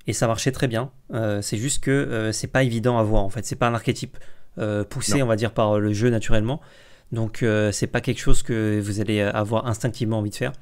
et ça marchait très bien. Euh, c'est juste que euh, c'est pas évident à voir en fait. C'est pas un archétype euh, poussé, on va dire, par le jeu naturellement. Donc c'est pas quelque chose que vous allez avoir instinctivement envie de faire.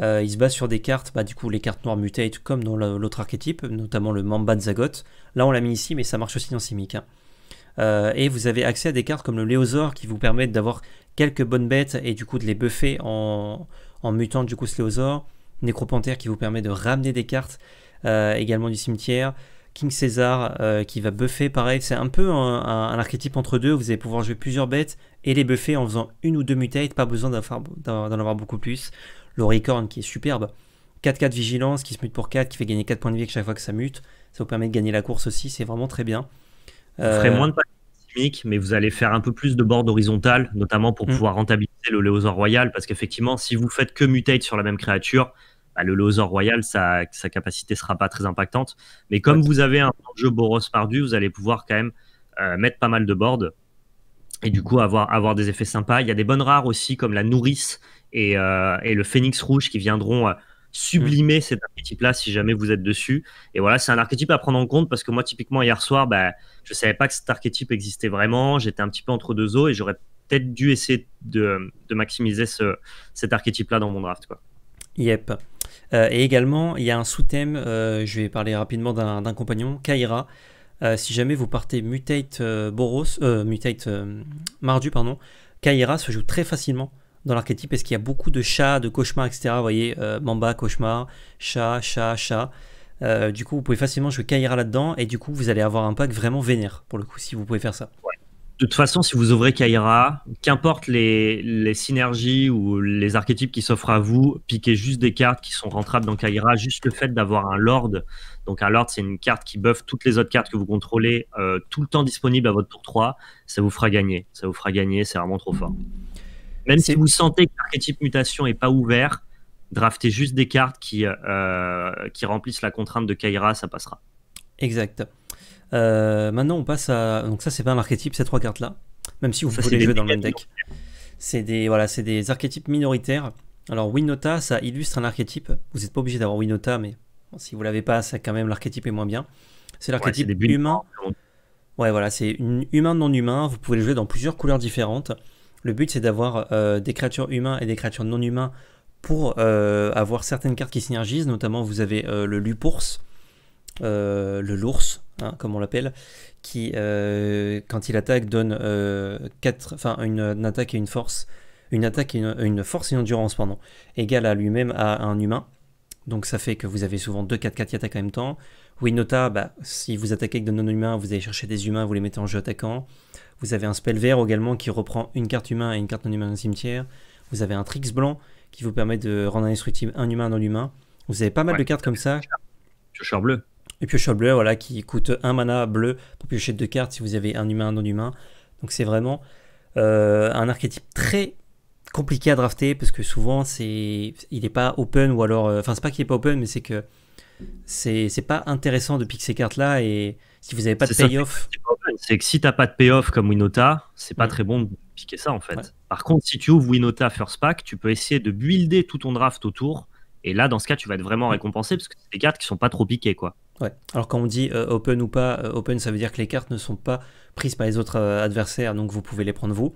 il se base sur des cartes, bah, du coup les cartes noires mutate comme dans l'autre archétype, notamment le Mamba de Là on l'a mis ici, mais ça marche aussi dans Simic. Hein. et vous avez accès à des cartes comme le Léosaur qui vous permettent d'avoir quelques bonnes bêtes et du coup de les buffer en, mutant du coup ce Léosaur. Nécropanthère qui vous permet de ramener des cartes. Euh, également du cimetière. King César euh, qui va buffer, pareil, c'est un peu un, archétype entre deux, vous allez pouvoir jouer plusieurs bêtes et les buffer en faisant une ou deux mutates, pas besoin d'en avoir beaucoup plus. L'Oricorn qui est superbe, 4-4 vigilance qui se mute pour 4, qui fait gagner 4 points de vie à chaque fois que ça mute, ça vous permet de gagner la course aussi, c'est vraiment très bien. Vous ferez euh, moins de chimiques, mais vous allez faire un peu plus de board horizontal, notamment pour mm. pouvoir rentabiliser le Léosaur Royal, parce qu'effectivement, si vous faites que mutate sur la même créature, bah, le Loser Royal, sa, capacité capacité sera pas très impactante. Mais comme vous avez un jeu Boros Pardu, vous allez pouvoir quand même euh, mettre pas mal de board et du coup avoir, avoir des effets sympas. Il y a des bonnes rares aussi comme la Nourrice et, euh, le Phénix Rouge qui viendront euh, sublimer mm. cet archétype-là si jamais vous êtes dessus. Et voilà, c'est un archétype à prendre en compte parce que moi, typiquement, hier soir, je bah, je savais pas que cet archétype existait vraiment. J'étais un petit peu entre deux eaux et j'aurais peut-être dû essayer de, maximiser ce, cet archétype-là dans mon draft. Yep. Euh, et également, il y a un sous-thème, euh, je vais parler rapidement d'un compagnon, Kaira. Euh, si jamais vous partez Mutate Boros, Mutate Mardu, pardon, Kaira se joue très facilement dans l'archétype parce qu'il y a beaucoup de chats, de cauchemars, etc. Vous voyez, Mamba, cauchemar, chat, chat, chat. du coup, vous pouvez facilement jouer Kaira là-dedans et du coup, vous allez avoir un pack vraiment vénère pour le coup si vous pouvez faire ça. De toute façon, si vous ouvrez Kaira, qu'importe les, synergies ou les archétypes qui s'offrent à vous, piquez juste des cartes qui sont rentrables dans Kaira. Juste le fait d'avoir un Lord. Donc, un Lord, c'est une carte qui buff toutes les autres cartes que vous contrôlez euh, tout le temps disponible à votre tour 3. Ça vous fera gagner. Ça vous fera gagner. C'est vraiment trop fort. Même si vous sentez que l'archétype mutation n'est pas ouvert, draftez juste des cartes qui, euh, qui remplissent la contrainte de Kaira. Ça passera. Exact. Euh, maintenant, on passe à. Donc, ça, c'est pas un archétype, ces trois cartes-là, même si vous pouvez les jouer dans le même deck. C'est des, voilà, des archétypes minoritaires. Alors, Winota, ça illustre un archétype. Vous n'êtes pas obligé d'avoir Winota, mais si vous l'avez pas, ça, quand même, l'archétype est moins bien. C'est l'archétype humain. Ouais, voilà, c'est humain non humain. Vous pouvez le jouer dans plusieurs couleurs différentes. Le but, c'est d'avoir euh, des créatures humains et des créatures non humains pour euh, avoir certaines cartes qui synergisent. Notamment, vous avez le Lupours euh, le l'ours, hein, comme on l'appelle, qui, euh, quand il attaque, donne euh, quatre, une, une, attaque et une force, une attaque une, force et une endurance, pendant égale à lui-même à un humain. Donc ça fait que vous avez souvent deux, 4 4 qui attaquent en même temps. Winota, bah, si vous attaquez avec de non-humains, vous allez chercher des humains, vous les mettez en jeu attaquant. Vous avez un spell vert également qui reprend une carte humain et une carte non-humain dans le cimetière. Vous avez un trix blanc qui vous permet de rendre indestructible un humain dans humain Vous avez pas mal de cartes comme ça. chercheur bleu. Et piocheurs bleu, voilà, qui coûte un mana bleu pour piocher deux cartes si vous avez un humain, un non-humain. Donc c'est vraiment euh, un archétype très compliqué à drafter parce que souvent c'est il n'est pas open ou alors euh, enfin c'est pas qu'il n'est pas open mais c'est que c'est pas intéressant de piquer ces cartes là et si vous n'avez pas de payoff c'est que si t'as pas de payoff comme Winota c'est pas mm. très bon de piquer ça en fait par contre si tu ouvres Winota First Pack tu peux essayer de builder tout ton draft autour et là dans ce cas tu vas être vraiment mm. récompensé parce que c'est des cartes qui sont pas trop piquées quoi Ouais. Alors quand on dit euh, open ou pas euh, open, ça veut dire que les cartes ne sont pas prises par les autres euh, adversaires, donc vous pouvez les prendre vous.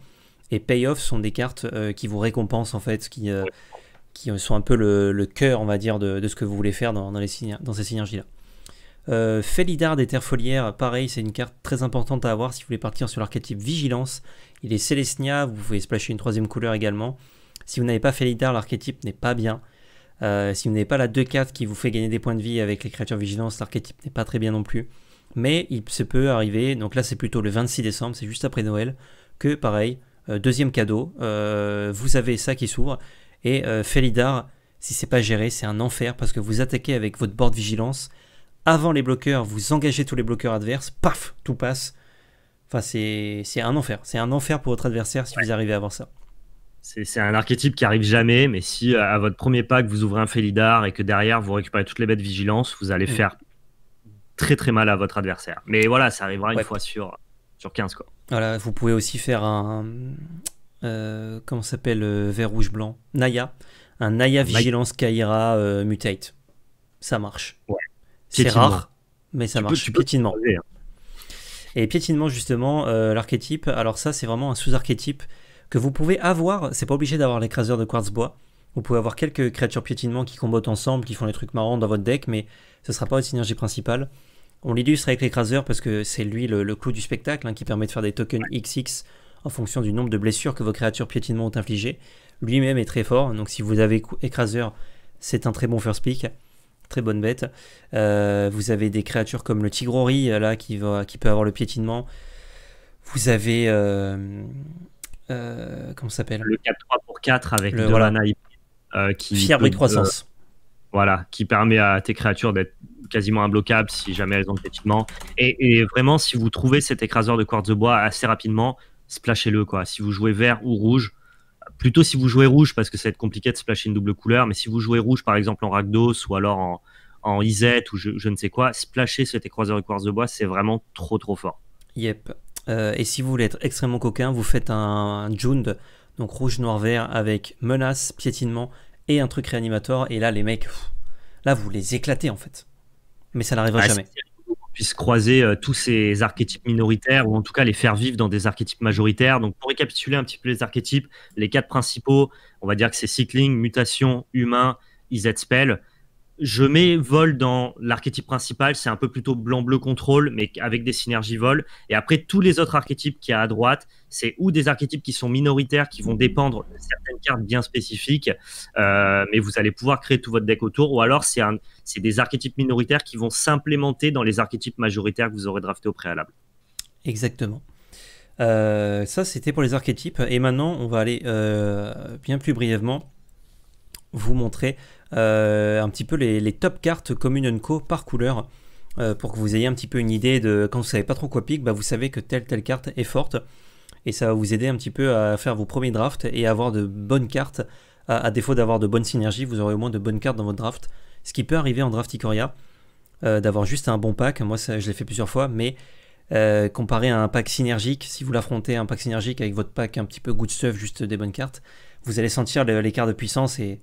Et payoff sont des cartes qui vous récompensent en fait, qui, qui sont un peu le, cœur, on va dire, de, ce que vous voulez faire dans, dans ces synergies-là. Felidar des Terres Foliaires, pareil, c'est une carte très importante à avoir si vous voulez partir sur l'archétype Vigilance. Il est Célestia, vous pouvez splasher une troisième couleur également. Si vous n'avez pas Felidar, l'archétype n'est pas bien. Euh, si vous n'avez pas la 2-4 qui vous fait gagner des points de vie avec les créatures vigilance, l'archétype n'est pas très bien non plus. Mais il se peut arriver, donc là c'est plutôt le 26 décembre, c'est juste après Noël, que pareil, euh, deuxième cadeau, euh, vous avez ça qui s'ouvre. Et Felidar, si c'est pas géré, c'est un enfer parce que vous attaquez avec votre board vigilance. Avant les bloqueurs, vous engagez tous les bloqueurs adverses, paf, tout passe. Enfin, c'est un enfer. C'est un enfer pour votre adversaire si vous arrivez à avoir ça. C'est un archétype qui arrive jamais, mais si euh, à votre premier pack vous ouvrez un Felidar et que derrière vous récupérez toutes les bêtes vigilance, vous allez mm. faire très très mal à votre adversaire. Mais voilà, ça arrivera une fois sur, sur 15. Quoi. Voilà, vous pouvez aussi faire un. Euh, comment s'appelle euh, Vert, rouge, blanc Naya. Un Naya Vigilance Kaira euh, Mutate. Ça marche. Ouais. C'est rare, mais ça marche. piétinement. Hein. Et piétinement, justement, l'archétype. Alors, ça, c'est vraiment un sous-archétype que vous pouvez avoir. C'est pas obligé d'avoir l'écraseur de quartz bois. Vous pouvez avoir quelques créatures piétinement qui combattent ensemble, qui font des trucs marrants dans votre deck, mais ce sera pas votre synergie principale. On l'illustre avec l'écraseur parce que c'est lui le, clou du spectacle hein, qui permet de faire des tokens XX en fonction du nombre de blessures que vos créatures piétinement ont infligées. Lui-même est très fort, donc si vous avez écraseur, c'est un très bon first pick, très bonne bête. Euh, vous avez des créatures comme le Tigrori euh, là qui, va, qui peut avoir le piétinement. Vous avez euh, euh, comment s'appelle Le 4-3 pour 4 avec le, voilà. IP, euh, qui croissance. Euh, voilà, qui permet à tes créatures d'être quasiment imbloquables si jamais elles ont le et, et, vraiment, si vous trouvez cet écraseur de quartz de bois assez rapidement, splashez-le. quoi. Si vous jouez vert ou rouge, plutôt si vous jouez rouge, parce que ça va être compliqué de splasher une double couleur, mais si vous jouez rouge par exemple en ragdos ou alors en, en ou je, ne sais quoi, splasher cet écraseur de quartz de bois, c'est vraiment trop trop fort. Yep. Euh, et si vous voulez être extrêmement coquin, vous faites un, Jund, donc rouge, noir, vert, avec menace, piétinement et un truc réanimateur. Et là, les mecs, là, vous les éclatez en fait. Mais ça n'arrivera ah, jamais. On puisse croiser euh, tous ces archétypes minoritaires ou en tout cas les faire vivre dans des archétypes majoritaires. Donc pour récapituler un petit peu les archétypes, les quatre principaux, on va dire que c'est cycling, mutation, humain, IZ spell je mets vol dans l'archétype principal, c'est un peu plutôt blanc-bleu contrôle, mais avec des synergies vol. Et après, tous les autres archétypes qu'il y a à droite, c'est ou des archétypes qui sont minoritaires, qui vont dépendre de certaines cartes bien spécifiques, euh, mais vous allez pouvoir créer tout votre deck autour, ou alors c'est, des archétypes minoritaires qui vont s'implémenter dans les archétypes majoritaires que vous aurez draftés au préalable. Exactement. Euh, ça, c'était pour les archétypes. Et maintenant, on va aller euh, bien plus brièvement vous montrer euh, un petit peu les, top cartes commune Co par couleur. Euh, pour que vous ayez un petit peu une idée de quand vous savez pas trop quoi pique, bah, vous savez que telle telle carte est forte et ça va vous aider un petit peu à faire vos premiers drafts et avoir de bonnes cartes. À, défaut d'avoir de bonnes synergies, vous aurez au moins de bonnes cartes dans votre draft. Ce qui peut arriver en draft Ikoria, euh, d'avoir juste un bon pack. Moi, je l'ai fait plusieurs fois, mais comparé à un pack synergique, si vous l'affrontez un pack synergique avec votre pack un petit peu good stuff, juste des bonnes cartes, vous allez sentir l'écart de puissance et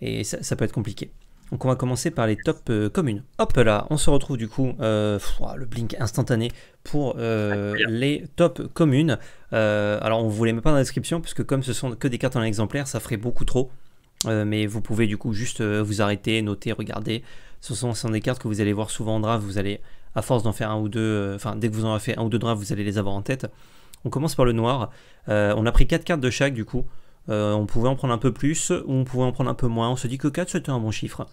et ça, peut être compliqué. Donc on va commencer par les tops euh, communes. Hop là, on se retrouve du coup, euh, le blink instantané pour euh, les tops communes. alors on ne vous les met pas dans la description puisque comme ce sont que des cartes en exemplaire, ça ferait beaucoup trop. mais vous pouvez du coup juste vous arrêter, noter, regarder. Ce sont, des cartes que vous allez voir souvent en draft, vous allez à force d'en faire un ou deux, enfin dès que vous en avez fait un ou deux drafts, vous allez les avoir en tête. On commence par le noir. on a pris quatre cartes de chaque du coup. Euh, on pouvait en prendre un peu plus ou on pouvait en prendre un peu moins. On se dit que 4 c'était un bon chiffre.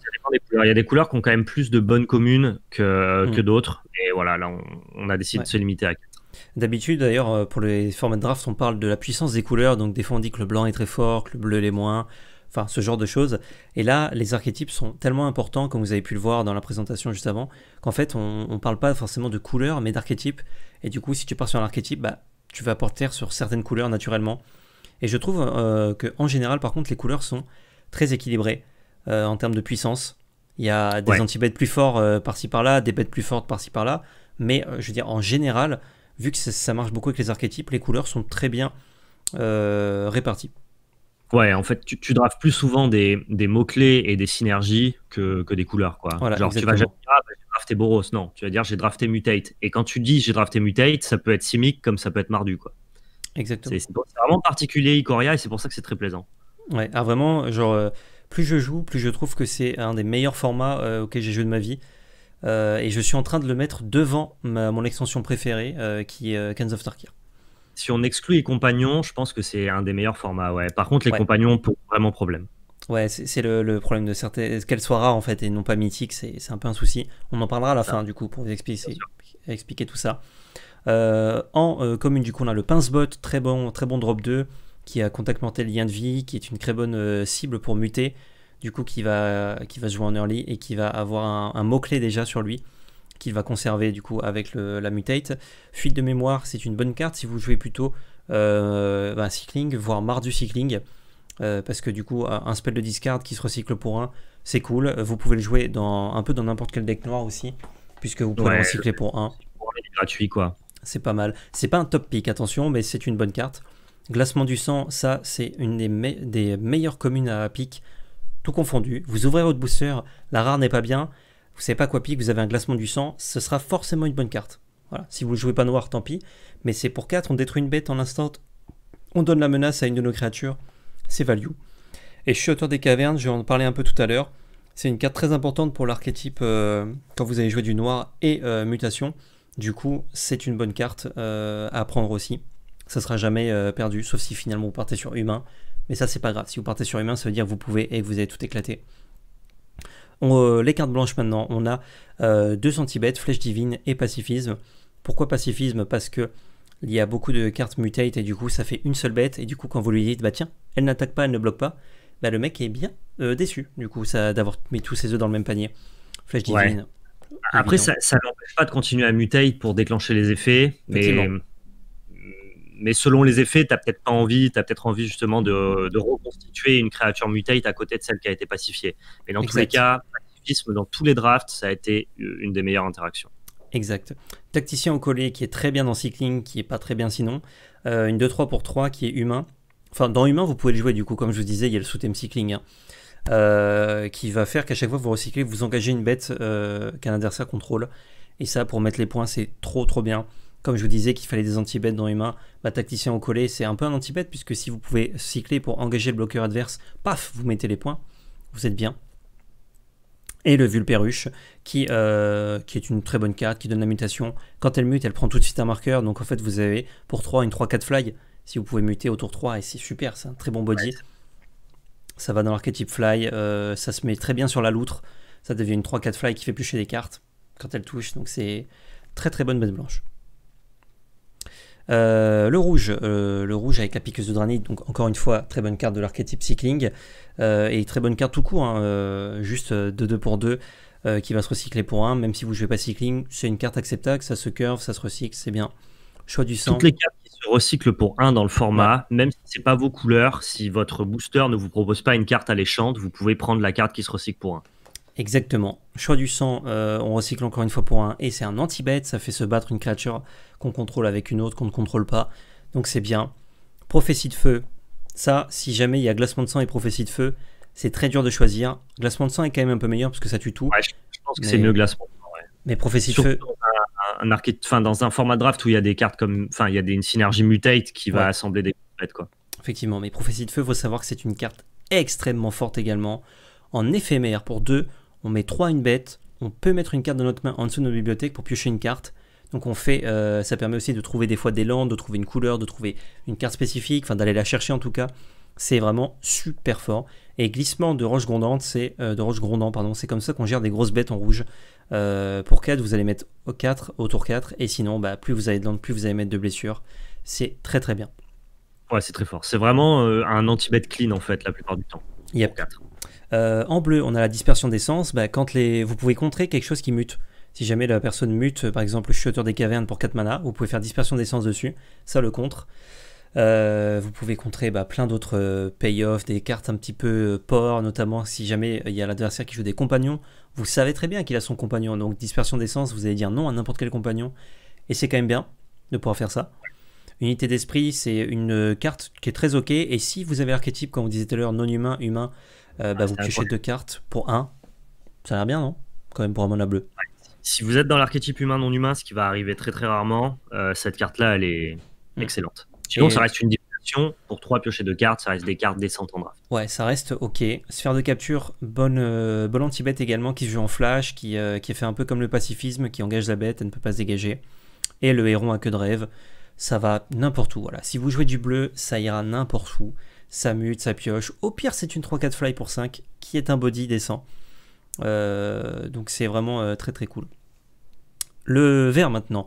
Il y a des couleurs qui ont quand même plus de bonnes communes que, mm. d'autres. Et voilà, là on, a décidé de se limiter à 4. D'habitude, d'ailleurs, euh, pour les formats de draft, on parle de la puissance des couleurs. Donc, des fois, on dit que le blanc est très fort, que le bleu est moins, enfin, ce genre de choses. Et là, les archétypes sont tellement importants, comme vous avez pu le voir dans la présentation juste avant, qu'en fait, on ne parle pas forcément de couleurs, mais d'archétypes. Et du coup, si tu pars sur un archétype, bah, tu vas porter sur certaines couleurs naturellement. Et je trouve euh, que en général, par contre, les couleurs sont très équilibrées euh, en termes de puissance. Il y a des anti-bêtes plus forts euh, par-ci par-là, des bêtes plus fortes par-ci par-là. Mais euh, je veux dire, en général, vu que ça, marche beaucoup avec les archétypes, les couleurs sont très bien réparties. Ouais, en fait, tu, tu drafts plus souvent des, mots-clés et des synergies que, que des couleurs. Quoi. Genre, tu vas dire, ah, bah, j'ai drafté Boros. Non, tu vas dire, j'ai drafté Mutate. Et quand tu dis, j'ai drafté Mutate, ça peut être Simic comme ça peut être Mardu. Quoi. Exactement. C'est vraiment particulier Ikoria et c'est pour ça que c'est très plaisant. Ouais, ah, vraiment, genre, euh, plus je joue, plus je trouve que c'est un des meilleurs formats euh, auxquels j'ai joué de ma vie. Euh, et je suis en train de le mettre devant mon extension préférée qui est Kings of Tarkir. Si on exclut les compagnons, je pense que c'est un des meilleurs formats. Ouais. Par contre, les compagnons posent vraiment problème. Ouais, c'est le, problème de certaines. Qu'elles soient rares en fait et non pas mythiques, c'est un peu un souci. On en parlera à la fin du coup pour vous expliquer, expliquer tout ça. Euh, en euh, commune, du coup, on a le Pincebot, très bon, très bon drop 2, qui a contact le lien de vie, qui est une très bonne euh, cible pour muter, du coup, qui va, qui va jouer en early et qui va avoir un, mot-clé déjà sur lui qu'il va conserver du coup avec la mutate. Fuite de mémoire, c'est une bonne carte si vous jouez plutôt bah, cycling, voire marre du cycling, parce que du coup un spell de discard qui se recycle pour un, c'est cool. Vous pouvez le jouer dans, un peu dans n'importe quel deck noir aussi, puisque vous pouvez le recycler pour un. gratuit quoi. C'est pas mal. C'est pas un top pick, attention, mais c'est une bonne carte. Glacement du sang, ça, c'est une des, meilleures communes à pick. tout confondu. Vous ouvrez votre booster, la rare n'est pas bien, vous savez pas quoi pick, vous avez un glacement du sang, ce sera forcément une bonne carte. Voilà, si vous ne jouez pas noir, tant pis. Mais c'est pour 4, on détruit une bête en l'instant, on donne la menace à une de nos créatures, c'est value. Et je suis auteur des cavernes, je vais en parler un peu tout à l'heure. C'est une carte très importante pour l'archétype euh, quand vous allez jouer du noir et euh, mutation. Du coup, c'est une bonne carte euh, à prendre aussi. Ça sera jamais euh, perdu, sauf si finalement vous partez sur humain. Mais ça, c'est pas grave. Si vous partez sur humain, ça veut dire que vous pouvez et vous avez tout éclaté. Euh, les cartes blanches maintenant, on a deux anti-bêtes, flèche divine et pacifisme. Pourquoi pacifisme Parce que il y a beaucoup de cartes mutate et du coup ça fait une seule bête et du coup quand vous lui dites bah tiens elle n'attaque pas elle ne bloque pas bah le mec est bien déçu du coup ça d'avoir mis tous ses œufs dans le même panier flèche divine après, ça, n'empêche pas de continuer à mutate pour déclencher les effets. Mais, mais selon les effets, tu n'as peut-être pas envie, tu as peut-être envie justement de, reconstituer une créature mutate à côté de celle qui a été pacifiée. Mais dans tous les cas, pacifisme dans tous les drafts, ça a été euh, une des meilleures interactions. Exact. Tacticien au collet qui est très bien dans Cycling, qui est pas très bien sinon. Euh, une 2-3 pour 3 qui est humain. Enfin, dans humain, vous pouvez le jouer du coup, comme je vous disais, il y a le sous-thème Cycling. Hein. Euh, qui va faire qu'à chaque fois que vous recyclez, vous engagez une bête euh, qu'un adversaire contrôle. Et ça, pour mettre les points, c'est trop trop bien. Comme je vous disais qu'il fallait des anti-bêtes dans les mains, bah, tacticien au collet, c'est un peu un anti-bête, puisque si vous pouvez cycler pour engager le bloqueur adverse, paf, vous mettez les points, vous êtes bien. Et le Vulperuche, qui, euh, qui est une très bonne carte, qui donne la mutation. Quand elle mute, elle prend tout de suite un marqueur, donc en fait vous avez pour 3 une 3-4 fly, si vous pouvez muter autour tour 3, et c'est super, c'est un très bon body. Ça va dans l'archétype fly, euh, ça se met très bien sur la loutre. Ça devient une 3-4 fly qui fait plus des cartes quand elle touche, donc c'est très très bonne bête blanche. Euh, le rouge, euh, le rouge avec la piqueuse de Dranit, donc encore une fois, très bonne carte de l'archétype Cycling, et très bonne carte tout court, hein, juste de 2 pour 2, qui va se recycler pour 1, même si vous ne jouez pas Cycling, c'est une carte acceptable, ça se curve, ça se recycle, c'est bien. Choix du sang se recycle pour 1 dans le format, même si ce n'est pas vos couleurs. Si votre booster ne vous propose pas une carte alléchante, vous pouvez prendre la carte qui se recycle pour 1. Exactement. Choix du sang, euh, on recycle encore une fois pour 1 et c'est un anti-bet, ça fait se battre une créature qu'on contrôle avec une autre qu'on ne contrôle pas, donc c'est bien. Prophétie de feu, ça, si jamais il y a glacement de sang et prophétie de feu, c'est très dur de choisir. Glacement de sang est quand même un peu meilleur parce que ça tue tout. Ouais, je pense que c'est mieux glacement mais Prophétie de Feu. dans un format draft où il y a des cartes comme. Enfin, il y a une synergie mutate qui va assembler des cartes, quoi. Effectivement, mais Prophétie de Feu, il faut savoir que c'est une carte extrêmement forte également. En éphémère, pour deux, on met 3 une bête. On peut mettre une carte de notre main en dessous de nos bibliothèques pour piocher une carte. Donc on fait, euh, ça permet aussi de trouver des fois des landes, de trouver une couleur, de trouver une carte spécifique, enfin d'aller la chercher en tout cas c'est vraiment super fort. Et glissement de roche grondante, c'est euh, de roche grondant, pardon, c'est comme ça qu'on gère des grosses bêtes en rouge. Euh, pour 4, vous allez mettre 4 au tour 4, et sinon, bah, plus vous allez lente plus vous allez mettre de blessures. C'est très très bien. Ouais, c'est très fort. C'est vraiment euh, un anti bête clean en fait, la plupart du temps. a 4. en bleu, on a la dispersion d'essence. Bah, quand les... Vous pouvez contrer quelque chose qui mute. Si jamais la personne mute, par exemple, le des cavernes pour 4 mana, vous pouvez faire dispersion d'essence dessus. Ça le contre. Euh, vous pouvez contrer bah, plein d'autres euh, payoffs, des cartes un petit peu euh, pour, notamment si jamais il y a l'adversaire qui joue des compagnons. Vous savez très bien qu'il a son compagnon, donc dispersion d'essence, vous allez dire non à n'importe quel compagnon. Et c'est quand même bien de pouvoir faire ça. Unité d'esprit, c'est une carte qui est très ok. Et si vous avez l'archétype, comme on disait tout à l'heure, non humain, humain, bah, ah, vous piochez deux cartes pour un. Ça a l'air bien, non Quand même pour un mana bleu. Si vous êtes dans l'archétype humain non humain, ce qui va arriver très très rarement, cette carte là elle est hmm. excellente. Sinon, ça reste une diversion. Pour trois piocher de cartes, ça reste des cartes décentes en draft. Ouais, ça reste ok. Sphère de capture, bonne, euh, bonne anti-bête également, qui se joue en flash, euh, qui, est fait un peu comme le pacifisme, qui engage la bête, elle ne peut pas se dégager. Et le héron à queue de rêve, ça va n'importe où. Voilà. Si vous jouez du bleu, ça ira n'importe où. Ça mute, ça pioche. Au pire, c'est une 3-4 fly pour 5, qui est un body décent. Euh, donc c'est vraiment très très cool. Le vert maintenant.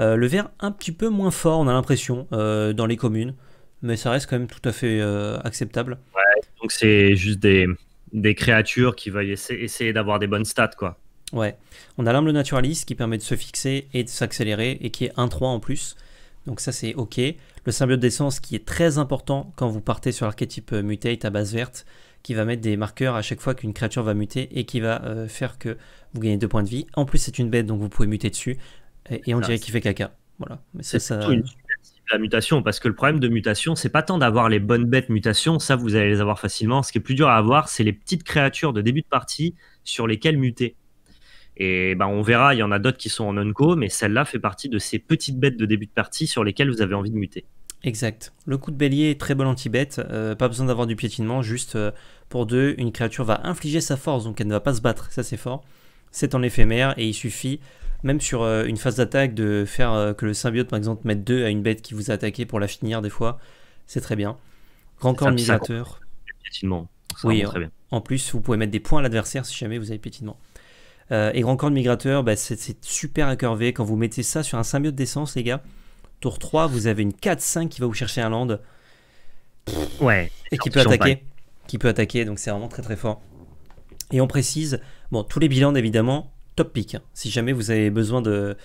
Euh, le vert un petit peu moins fort, on a l'impression, euh, dans les communes, mais ça reste quand même tout à fait euh, acceptable. Ouais, donc c'est juste des, créatures qui veulent essayer, d'avoir des bonnes stats, quoi. Ouais, on a l'humble naturaliste qui permet de se fixer et de s'accélérer et qui est 1-3 en plus, donc ça c'est ok. Le symbiote d'essence qui est très important quand vous partez sur l'archétype mutate à base verte, qui va mettre des marqueurs à chaque fois qu'une créature va muter et qui va faire que vous gagnez 2 points de vie. En plus, c'est une bête, donc vous pouvez muter dessus. Et, on dirait qu'il fait caca. Voilà. c'est ça. la mutation parce que le problème de mutation c'est pas tant d'avoir les bonnes bêtes mutations ça vous allez les avoir facilement ce qui est plus dur à avoir c'est les petites créatures de début de partie sur lesquelles muter et ben on verra il y en a d'autres qui sont en non-co mais celle-là fait partie de ces petites bêtes de début de partie sur lesquelles vous avez envie de muter exact le coup de bélier est très bon anti-bête euh, pas besoin d'avoir du piétinement juste euh, pour deux une créature va infliger sa force donc elle ne va pas se battre ça c'est fort c'est en éphémère et il suffit même sur euh, une phase d'attaque, de faire euh, que le symbiote, par exemple, mette 2 à une bête qui vous a attaqué pour la finir des fois, c'est très bien. Grand corps migrateur. Oui, en plus, vous pouvez mettre des points à l'adversaire si jamais vous avez pétinement euh, et grand corps migrateur, bah, c'est super incurvé. Quand vous mettez ça sur un symbiote d'essence, les gars, tour 3, vous avez une 4-5 qui va vous chercher un land. Ouais. Et qui peut attaquer. Qui peut attaquer, donc c'est vraiment très très fort. Et on précise, bon, tous les bilans évidemment, top pick. Hein. Si jamais vous avez besoin de,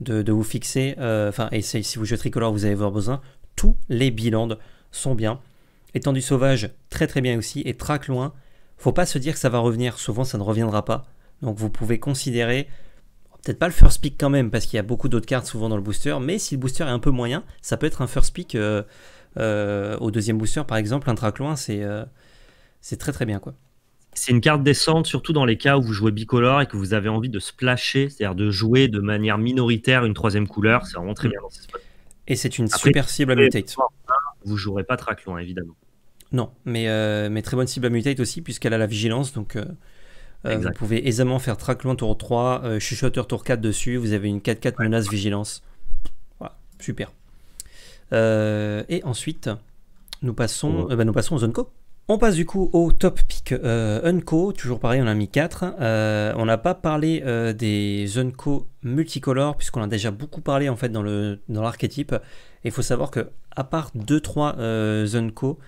de, vous fixer, euh, enfin, et si vous jouez tricolore, vous allez avoir besoin. Tous les bilans sont bien. Étendue sauvage, très très bien aussi, et track loin. Faut pas se dire que ça va revenir, souvent ça ne reviendra pas. Donc vous pouvez considérer, peut-être pas le first pick quand même, parce qu'il y a beaucoup d'autres cartes souvent dans le booster, mais si le booster est un peu moyen, ça peut être un first pick euh, euh, au deuxième booster par exemple, un track loin, c'est très très bien quoi. C'est une carte descente, surtout dans les cas où vous jouez bicolore et que vous avez envie de splasher, c'est-à-dire de jouer de manière minoritaire une troisième couleur. C'est vraiment très mm. bien dans ces spots. Et c'est une super cible à mutate. Hein. Vous jouerez pas Traclon, évidemment. Non, mais, euh, mais très bonne cible à mutate aussi, puisqu'elle a la vigilance. Donc, euh, euh, vous pouvez aisément faire Traclon tour 3, Chuchoteur tour 4 dessus. Vous avez une 4-4 menace vigilance. Voilà, super. et ensuite, nous passons, ouais. Bah, nous passons on passe du coup au top pick euh, Unco, toujours pareil, on a mis 4. Euh, on n'a pas parlé euh, des Unco multicolores, puisqu'on a déjà beaucoup parlé en fait dans l'archétype. Dans il faut savoir que à part 2-3 Unco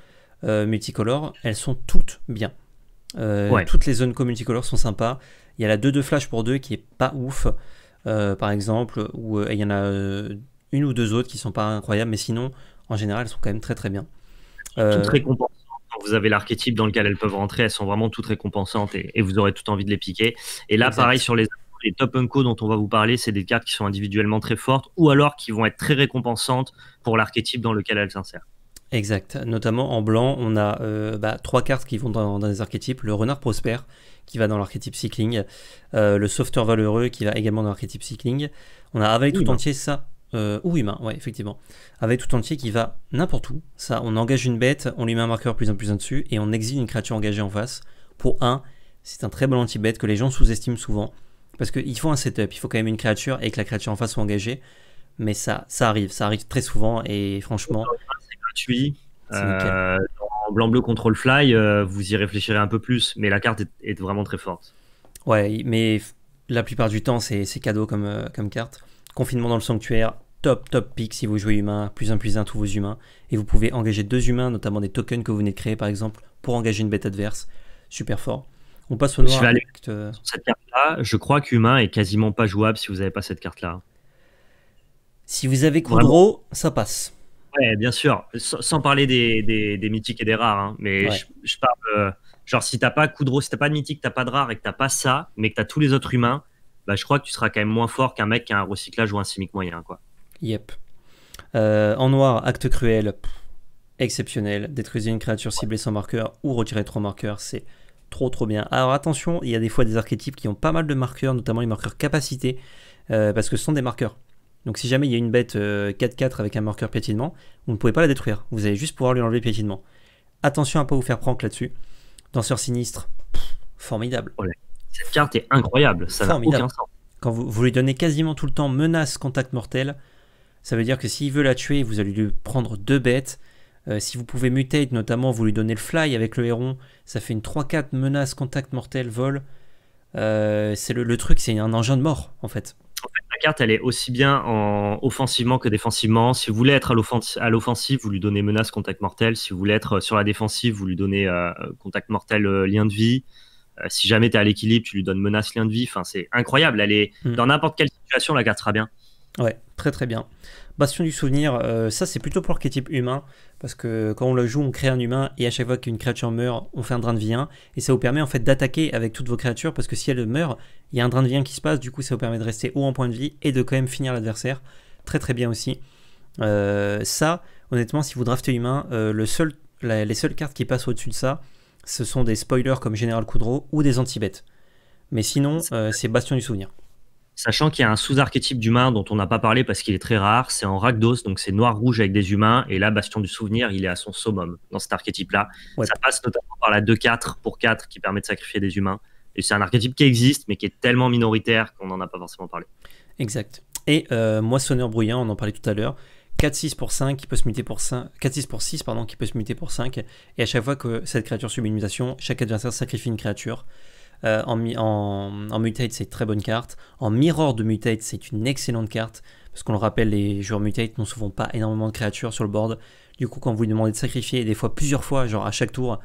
multicolores, elles sont toutes bien. Toutes les Unco multicolores sont sympas. Il y a la 2-2 flash pour 2 qui est pas ouf, par exemple, il y en a une ou deux autres qui sont pas incroyables, mais sinon, en général, elles sont quand même très très bien. Toutes quand vous avez l'archétype dans lequel elles peuvent rentrer, elles sont vraiment toutes récompensantes et, vous aurez tout envie de les piquer. Et là, pareil sur les, top unco dont on va vous parler, c'est des cartes qui sont individuellement très fortes ou alors qui vont être très récompensantes pour l'archétype dans lequel elles s'insèrent. Exact. Notamment en blanc, on a euh, bah, trois cartes qui vont dans, des archétypes. Le renard prospère, qui va dans l'archétype cycling. Euh, le sauveteur valeureux, qui va également dans l'archétype cycling. On a avalé tout entier, ça euh, ou humain, ouais, effectivement, avec tout entier qui va n'importe où. Ça, on engage une bête, on lui met un marqueur plus en plus en dessus, et on exile une créature engagée en face. Pour un. c'est un très bon anti-bête que les gens sous-estiment souvent, parce qu'il faut un setup, il faut quand même une créature, et que la créature en face soit engagée, mais ça, ça arrive, ça arrive très souvent, et franchement... C'est gratuit, euh, blanc-bleu control fly, euh, vous y réfléchirez un peu plus, mais la carte est, vraiment très forte. Ouais, mais la plupart du temps, c'est cadeau comme euh, carte. Confinement dans le sanctuaire, top top pick si vous jouez humain, plus un plus un tous vos humains, et vous pouvez engager deux humains, notamment des tokens que vous venez de créer par exemple, pour engager une bête adverse. Super fort. On passe au noir. Je vais aller euh, sur cette carte-là, je crois qu'humain est quasiment pas jouable si vous n'avez pas cette carte-là. Si vous avez Kudro, ça passe. Ouais, bien sûr. sans parler des, des, mythiques et des rares, hein. mais je, parle. Euh, genre, si t'as pas Kudro, si t'as pas de mythique, t'as pas de rare et que t'as pas ça, mais que t'as tous les autres humains, bah, je crois que tu seras quand même moins fort qu'un mec qui a un recyclage ou un simic moyen. Quoi. Yep. Euh, en noir, acte cruel, exceptionnel. Détruisez une créature ciblée sans marqueur ou retirer trois marqueurs, c'est trop trop bien. Alors attention, il y a des fois des archétypes qui ont pas mal de marqueurs, notamment les marqueurs capacité, euh, parce que ce sont des marqueurs. Donc si jamais il y a une bête 4-4 euh, avec un marqueur piétinement, vous ne pouvez pas la détruire, vous allez juste pouvoir lui enlever piétinement. Attention à ne pas vous faire prank là-dessus. Danseur sinistre, formidable. Oh cette carte est incroyable, ça n'a aucun sens. Quand vous, lui donnez quasiment tout le temps menace contact mortel, ça veut dire que s'il veut la tuer, vous allez lui prendre deux bêtes. Euh, si vous pouvez mutate, notamment vous lui donnez le fly avec le héron, ça fait une 3-4 menace contact mortel vol. Euh, c'est le, truc, c'est un engin de mort en fait. En fait, la carte elle est aussi bien en offensivement que défensivement. Si vous voulez être à l'offensive, vous lui donnez menace contact mortel. Si vous voulez être sur la défensive, vous lui donnez euh, contact mortel lien de vie. Euh, si jamais tu es à l'équilibre, tu lui donnes menace, lien de vie. Enfin, c'est incroyable. Elle est mm. dans n'importe quelle situation, la carte sera bien. Ouais, très très bien. Bastion du souvenir, euh, ça c'est plutôt pour l'archétype humain, parce que quand on le joue, on crée un humain, et à chaque fois qu'une créature meurt, on fait un drain de vie et ça vous permet en fait d'attaquer avec toutes vos créatures, parce que si elle meurt, il y a un drain de vie qui se passe, du coup ça vous permet de rester haut en point de vie, et de quand même finir l'adversaire. Très très bien aussi. Euh, ça, honnêtement, si vous draftez humain, les seules cartes qui passent au-dessus de ça, ce sont des spoilers comme Général Coudreau ou des anti Mais sinon, euh, c'est Bastion du Souvenir. Sachant qu'il y a un sous-archétype d'humain dont on n'a pas parlé parce qu'il est très rare, c'est en Rakdos, donc c'est noir-rouge avec des humains, et là, Bastion du Souvenir, il est à son summum dans cet archétype-là. Ça passe notamment par la 2-4 pour 4 qui permet de sacrifier des humains. Et c'est un archétype qui existe, mais qui est tellement minoritaire qu'on n'en a pas forcément parlé. Exact. Et euh, Moissonneur Bruyant, on en parlait tout à l'heure, 4-6 pour 5 qui peut se muter pour 5, 4-6 pour 6 pardon, qui peut se muter pour 5, et à chaque fois que cette créature subit une mutation, chaque adversaire sacrifie une créature. Euh, en, en, Mutate, c'est une très bonne carte. En Mirror de Mutate, c'est une excellente carte. Parce qu'on le rappelle, les joueurs Mutate n'ont souvent pas énormément de créatures sur le board. Du coup, quand vous lui demandez de sacrifier, des fois plusieurs fois, genre à chaque tour,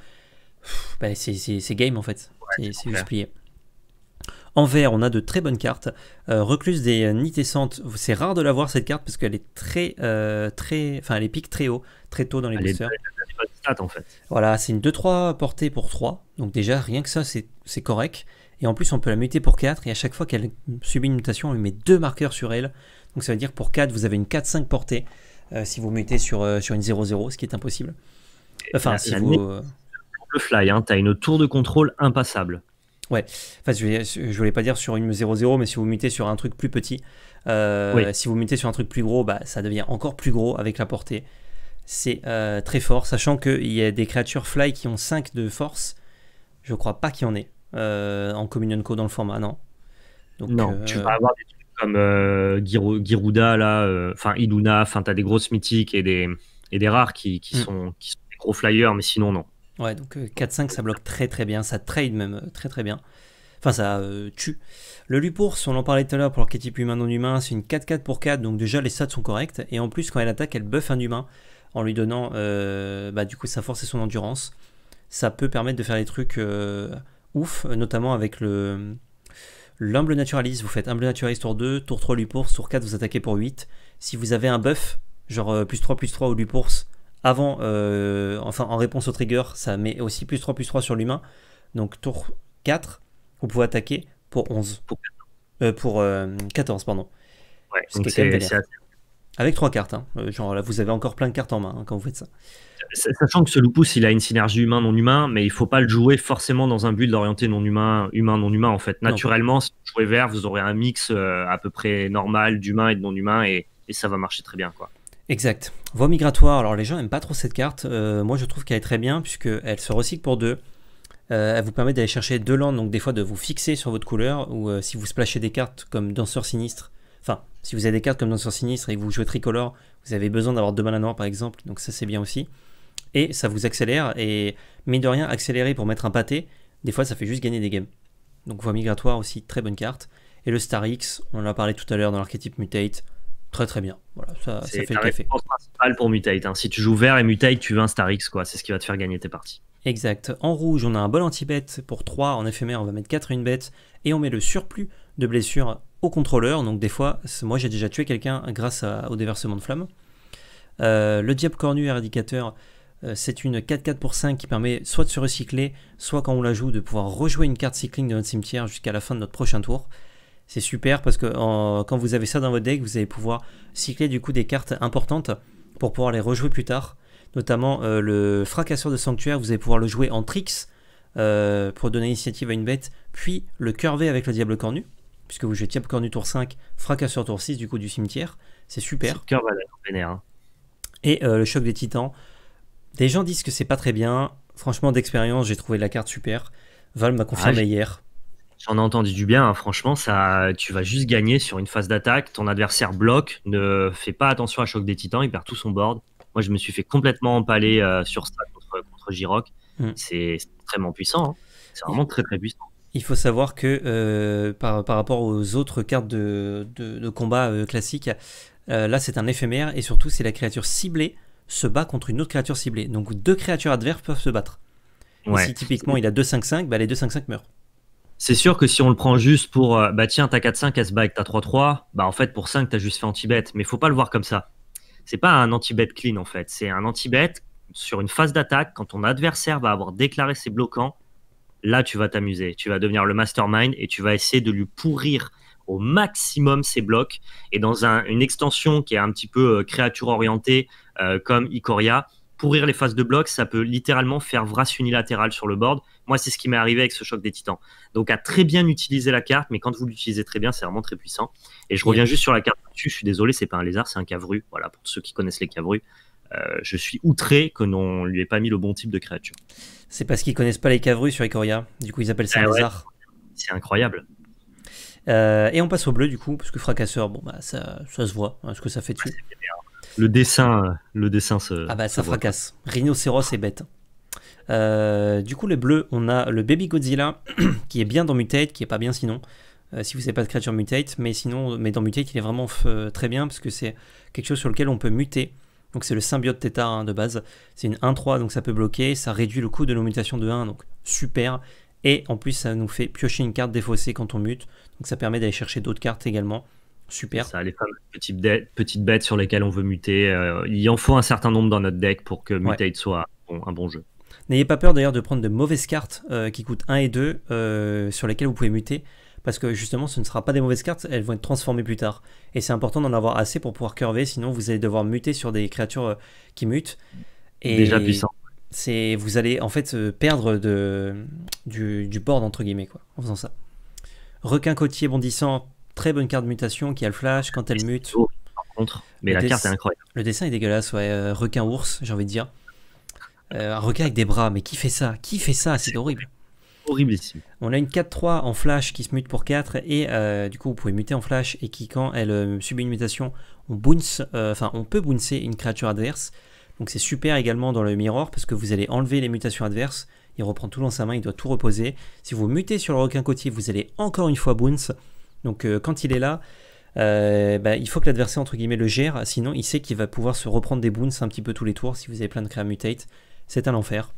bah, c'est game en fait. c'est juste plié. En vert, on a de très bonnes cartes. Euh, Recluse des euh, Nitescentes, c'est rare de la voir cette carte parce qu'elle est très, euh, très, enfin, elle est pique très haut, très tôt dans les En fait. Voilà, c'est une 2-3 portée pour 3. Donc déjà, rien que ça, c'est correct. Et en plus, on peut la muter pour 4. Et à chaque fois qu'elle subit une mutation, on lui met deux marqueurs sur elle. Donc ça veut dire pour 4, vous avez une 4-5 portée si vous mutez sur, sur une 0-0, ce qui est impossible. Enfin, si vous. Le fly, hein, tu as une tour de contrôle impassable. Ouais, enfin, je, ne voulais pas dire sur une 0-0 mais si vous mutez sur un truc plus petit, euh, si vous mutez sur un truc plus gros, bah, ça devient encore plus gros avec la portée. C'est euh, très fort, sachant qu'il y a des créatures fly qui ont 5 de force. Je crois pas qu'il y en ait euh, en Communion Co dans le format, non. Donc, non, tu vas avoir des trucs comme Girouda Giruda, là, enfin Iluna, enfin, tu as des grosses mythiques et des, et des rares qui, mm. sont, qui sont des gros flyers, mais sinon, non. Ouais, donc 4-5, euh, ça bloque très très bien, ça trade même euh, très très bien. Enfin, ça euh, tue. Le Lupours, on en parlait tout à l'heure pour l'archétype humain non humain, c'est une 4-4 pour 4, donc déjà les stats sont corrects. Et en plus, quand elle attaque, elle buff un humain en lui donnant bah, du coup sa force et son endurance. Ça peut permettre de faire des trucs ouf, notamment avec le l'humble naturaliste. Vous faites humble naturaliste tour 2, tour 3 Lupours, tour 4 vous attaquez pour 8. Si vous avez un buff, genre plus 3 plus 3 au Lupours, avant, euh, enfin en réponse au trigger, ça met aussi plus 3 plus 3 sur l'humain. Donc tour 4, vous pouvez attaquer pour 11. Pour, 14, euh, euh, pardon. Ouais, Avec 3 cartes. Hein. Genre là, vous avez encore plein de cartes en main hein, quand vous faites ça. Sachant que ce loupus, il a une synergie humain-non humain, mais il faut pas le jouer forcément dans un but d'orienter non humain, humain non humain en fait. Naturellement, si vous jouez vert, vous aurez un mix à peu près normal d'humain et de non humain et, et ça va marcher très bien quoi. Exact. Voie migratoire. Alors les gens n'aiment pas trop cette carte. Euh, moi je trouve qu'elle est très bien puisqu'elle se recycle pour deux. Euh, elle vous permet d'aller chercher deux landes, donc des fois de vous fixer sur votre couleur, ou euh, si vous splashez des cartes comme Danseur Sinistre, enfin, si vous avez des cartes comme Danseur Sinistre et que vous jouez Tricolore, vous avez besoin d'avoir deux manas noires par exemple, donc ça c'est bien aussi. Et ça vous accélère, et mine de rien, accélérer pour mettre un pâté, des fois ça fait juste gagner des games. Donc Voie Migratoire aussi, très bonne carte. Et le Star X, on a parlé tout à l'heure dans l'archétype Mutate, Très très bien. Voilà, ça, fait le café. C'est principale pour Mutate. Hein. Si tu joues vert et Mutate, tu veux un Starix, quoi. C'est ce qui va te faire gagner tes parties. Exact. En rouge, on a un bol anti-bet pour 3. En éphémère, on va mettre 4 une bête. Et on met le surplus de blessures au contrôleur. Donc des fois, moi j'ai déjà tué quelqu'un grâce au déversement de flammes. Euh, le diable cornu éradicateur, euh, c'est une 4-4 pour 5 qui permet soit de se recycler, soit quand on la joue de pouvoir rejouer une carte cycling de notre cimetière jusqu'à la fin de notre prochain tour. C'est super parce que quand vous avez ça dans votre deck, vous allez pouvoir cycler du coup des cartes importantes pour pouvoir les rejouer plus tard. Notamment euh, le fracasseur de sanctuaire, vous allez pouvoir le jouer en tricks euh, pour donner initiative à une bête, puis le curvé avec le diable cornu, puisque vous jouez diable cornu tour 5, fracasseur tour 6 du coup du cimetière. C'est super. Hein. Et euh, le choc des titans. Des gens disent que c'est pas très bien. Franchement, d'expérience, j'ai trouvé la carte super. Val m'a confirmé ah, hier. J'en ai entendu du bien, hein. franchement, ça, tu vas juste gagner sur une phase d'attaque. Ton adversaire bloque, ne fait pas attention à Choc des Titans, il perd tout son board. Moi, je me suis fait complètement empaler euh, sur ça contre, contre Giroc. Hmm. C'est extrêmement puissant. Hein. C'est vraiment très très puissant. Il faut savoir que euh, par, rapport aux autres cartes de, combat euh, classiques, là c'est un éphémère et surtout c'est la créature ciblée se bat contre une autre créature ciblée. Donc deux créatures adverses peuvent se battre. si typiquement il a 2-5-5, bah, les 2-5-5 meurent. C'est sûr que si on le prend juste pour, euh, bah tiens, t'as 4-5, elle se bat ta 3-3, bah en fait, pour 5, t'as juste fait anti-bet. Mais faut pas le voir comme ça. C'est pas un anti-bet clean, en fait. C'est un anti-bet sur une phase d'attaque, quand ton adversaire va avoir déclaré ses bloquants, là, tu vas t'amuser. Tu vas devenir le mastermind et tu vas essayer de lui pourrir au maximum ses blocs. Et dans une extension qui est un petit peu euh, créature orientée, euh, comme Ikoria, courir les phases de bloc, ça peut littéralement faire vrace unilatéral sur le board. Moi, c'est ce qui m'est arrivé avec ce choc des titans. Donc, à très bien utiliser la carte, mais quand vous l'utilisez très bien, c'est vraiment très puissant. Et je reviens juste sur la carte dessus, je suis désolé, c'est pas un lézard, c'est un cavru. Voilà, pour ceux qui connaissent les cavrus. Euh, je suis outré que non lui ait pas mis le bon type de créature. C'est parce qu'ils connaissent pas les cavrus sur icoria du coup ils appellent ça ah un lézard. C'est incroyable. Euh, et on passe au bleu du coup, parce que fracasseur, bon bah ça, se voit, hein, ce que ça fait dessus. Le dessin, euh, le dessin se. Ah bah ça fracasse. Rhinocéros est bête. Euh, du coup, les bleus, on a le Baby Godzilla qui est bien dans Mutate, qui est pas bien sinon. Euh, si vous n'avez pas de créature Mutate, mais sinon, mais dans Mutate, il est vraiment très bien parce que c'est quelque chose sur lequel on peut muter. Donc c'est le symbiote Tétar hein, de base. C'est une 1-3, donc ça peut bloquer. Ça réduit le coût de nos mutations de 1, donc super. Et en plus, ça nous fait piocher une carte défaussée quand on mute. Donc ça permet d'aller chercher d'autres cartes également. Super. Ça, les fameuses petites, bêtes sur lesquelles on veut muter. il euh, il en faut un certain nombre dans notre deck pour que Mutate soit un bon, jeu. N'ayez pas peur d'ailleurs de prendre de mauvaises cartes euh, qui coûtent 1 et 2 euh, sur lesquelles vous pouvez muter. Parce que justement, ce ne sera pas des mauvaises cartes, elles vont être transformées plus tard. Et c'est important d'en avoir assez pour pouvoir curver, sinon vous allez devoir muter sur des créatures qui mutent. Et Déjà puissant. C'est, vous allez en fait perdre du, du board, entre guillemets, quoi, en faisant ça. Requin côtier bondissant, très bonne carte de mutation qui a le flash quand elle mute. par contre, mais la carte est incroyable. Le dessin est dégueulasse, ouais. Euh, requin ours, j'ai envie de dire. Euh, un requin avec des bras, mais qui fait ça Qui fait ça C'est horrible. Horrible ici. On a une 4-3 en flash qui se mute pour 4 et euh, du coup vous pouvez muter en flash et qui quand elle subit une mutation, on bounce, enfin on peut bouncer une créature adverse. Donc c'est super également dans le mirror parce que vous allez enlever les mutations adverses, il reprend tout dans sa main, il doit tout reposer. Si vous mutez sur le requin côtier, vous allez encore une fois bounce. Donc euh, quand il est là, euh, bah, il faut que l'adversaire entre guillemets le gère, sinon il sait qu'il va pouvoir se reprendre des boons un petit peu tous les tours si vous avez plein de créa mutate, c'est un enfer.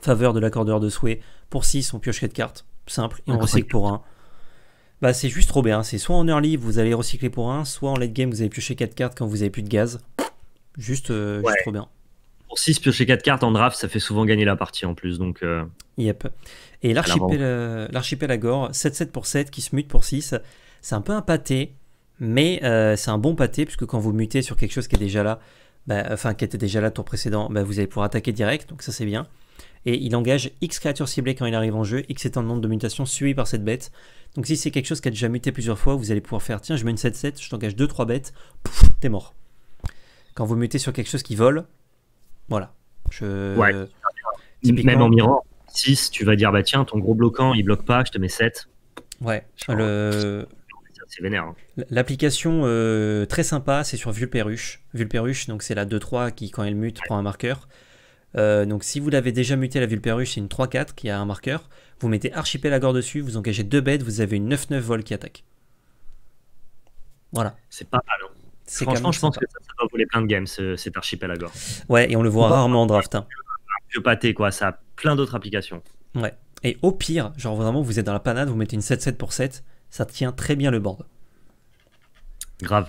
Faveur de l'accordeur de souhait, pour 6 on pioche 4 cartes, simple, et on recycle pour 1. Bah c'est juste trop bien, c'est soit en early vous allez recycler pour 1, soit en late game vous allez piocher 4 cartes quand vous avez plus de gaz. juste euh, trop bien. 6 piocher 4 cartes en draft, ça fait souvent gagner la partie en plus. Donc, euh, yep. Et l'archipel euh, l'archipelagore, 7-7 pour 7 qui se mute pour 6. C'est un peu un pâté, mais euh, c'est un bon pâté puisque quand vous mutez sur quelque chose qui est déjà là, bah, enfin qui était déjà là ton tour précédent, bah, vous allez pouvoir attaquer direct, donc ça c'est bien. Et il engage X créatures ciblées quand il arrive en jeu, X étant le nombre de mutations suivi par cette bête. Donc si c'est quelque chose qui a déjà muté plusieurs fois, vous allez pouvoir faire tiens, je mets une 7-7, je t'engage 2-3 bêtes, pouf, t'es mort. Quand vous mutez sur quelque chose qui vole, voilà. Je... Ouais. Même en miroir, 6, tu vas dire, bah tiens, ton gros bloquant, il bloque pas, je te mets 7. Ouais. le... C'est vénère. Hein. L'application euh, très sympa, c'est sur Vulperuche. Vulperuche, donc c'est la 2-3 qui, quand elle mute, prend un marqueur. Euh, donc si vous l'avez déjà muté la Vulperuche, c'est une 3-4 qui a un marqueur. Vous mettez Archipelagor dessus, vous engagez deux bêtes, vous avez une 9-9 vol qui attaque. Voilà. C'est pas mal. Hein. Franchement, je pense que ça, va voler plein de games, ce, cet archipelagor. Ouais, et on le voit rarement en draft. Je hein. Un pâté, quoi. Ça a plein d'autres applications. Ouais. Et au pire, genre vraiment, vous êtes dans la panade, vous mettez une 7-7 pour 7, ça tient très bien le board. Grave.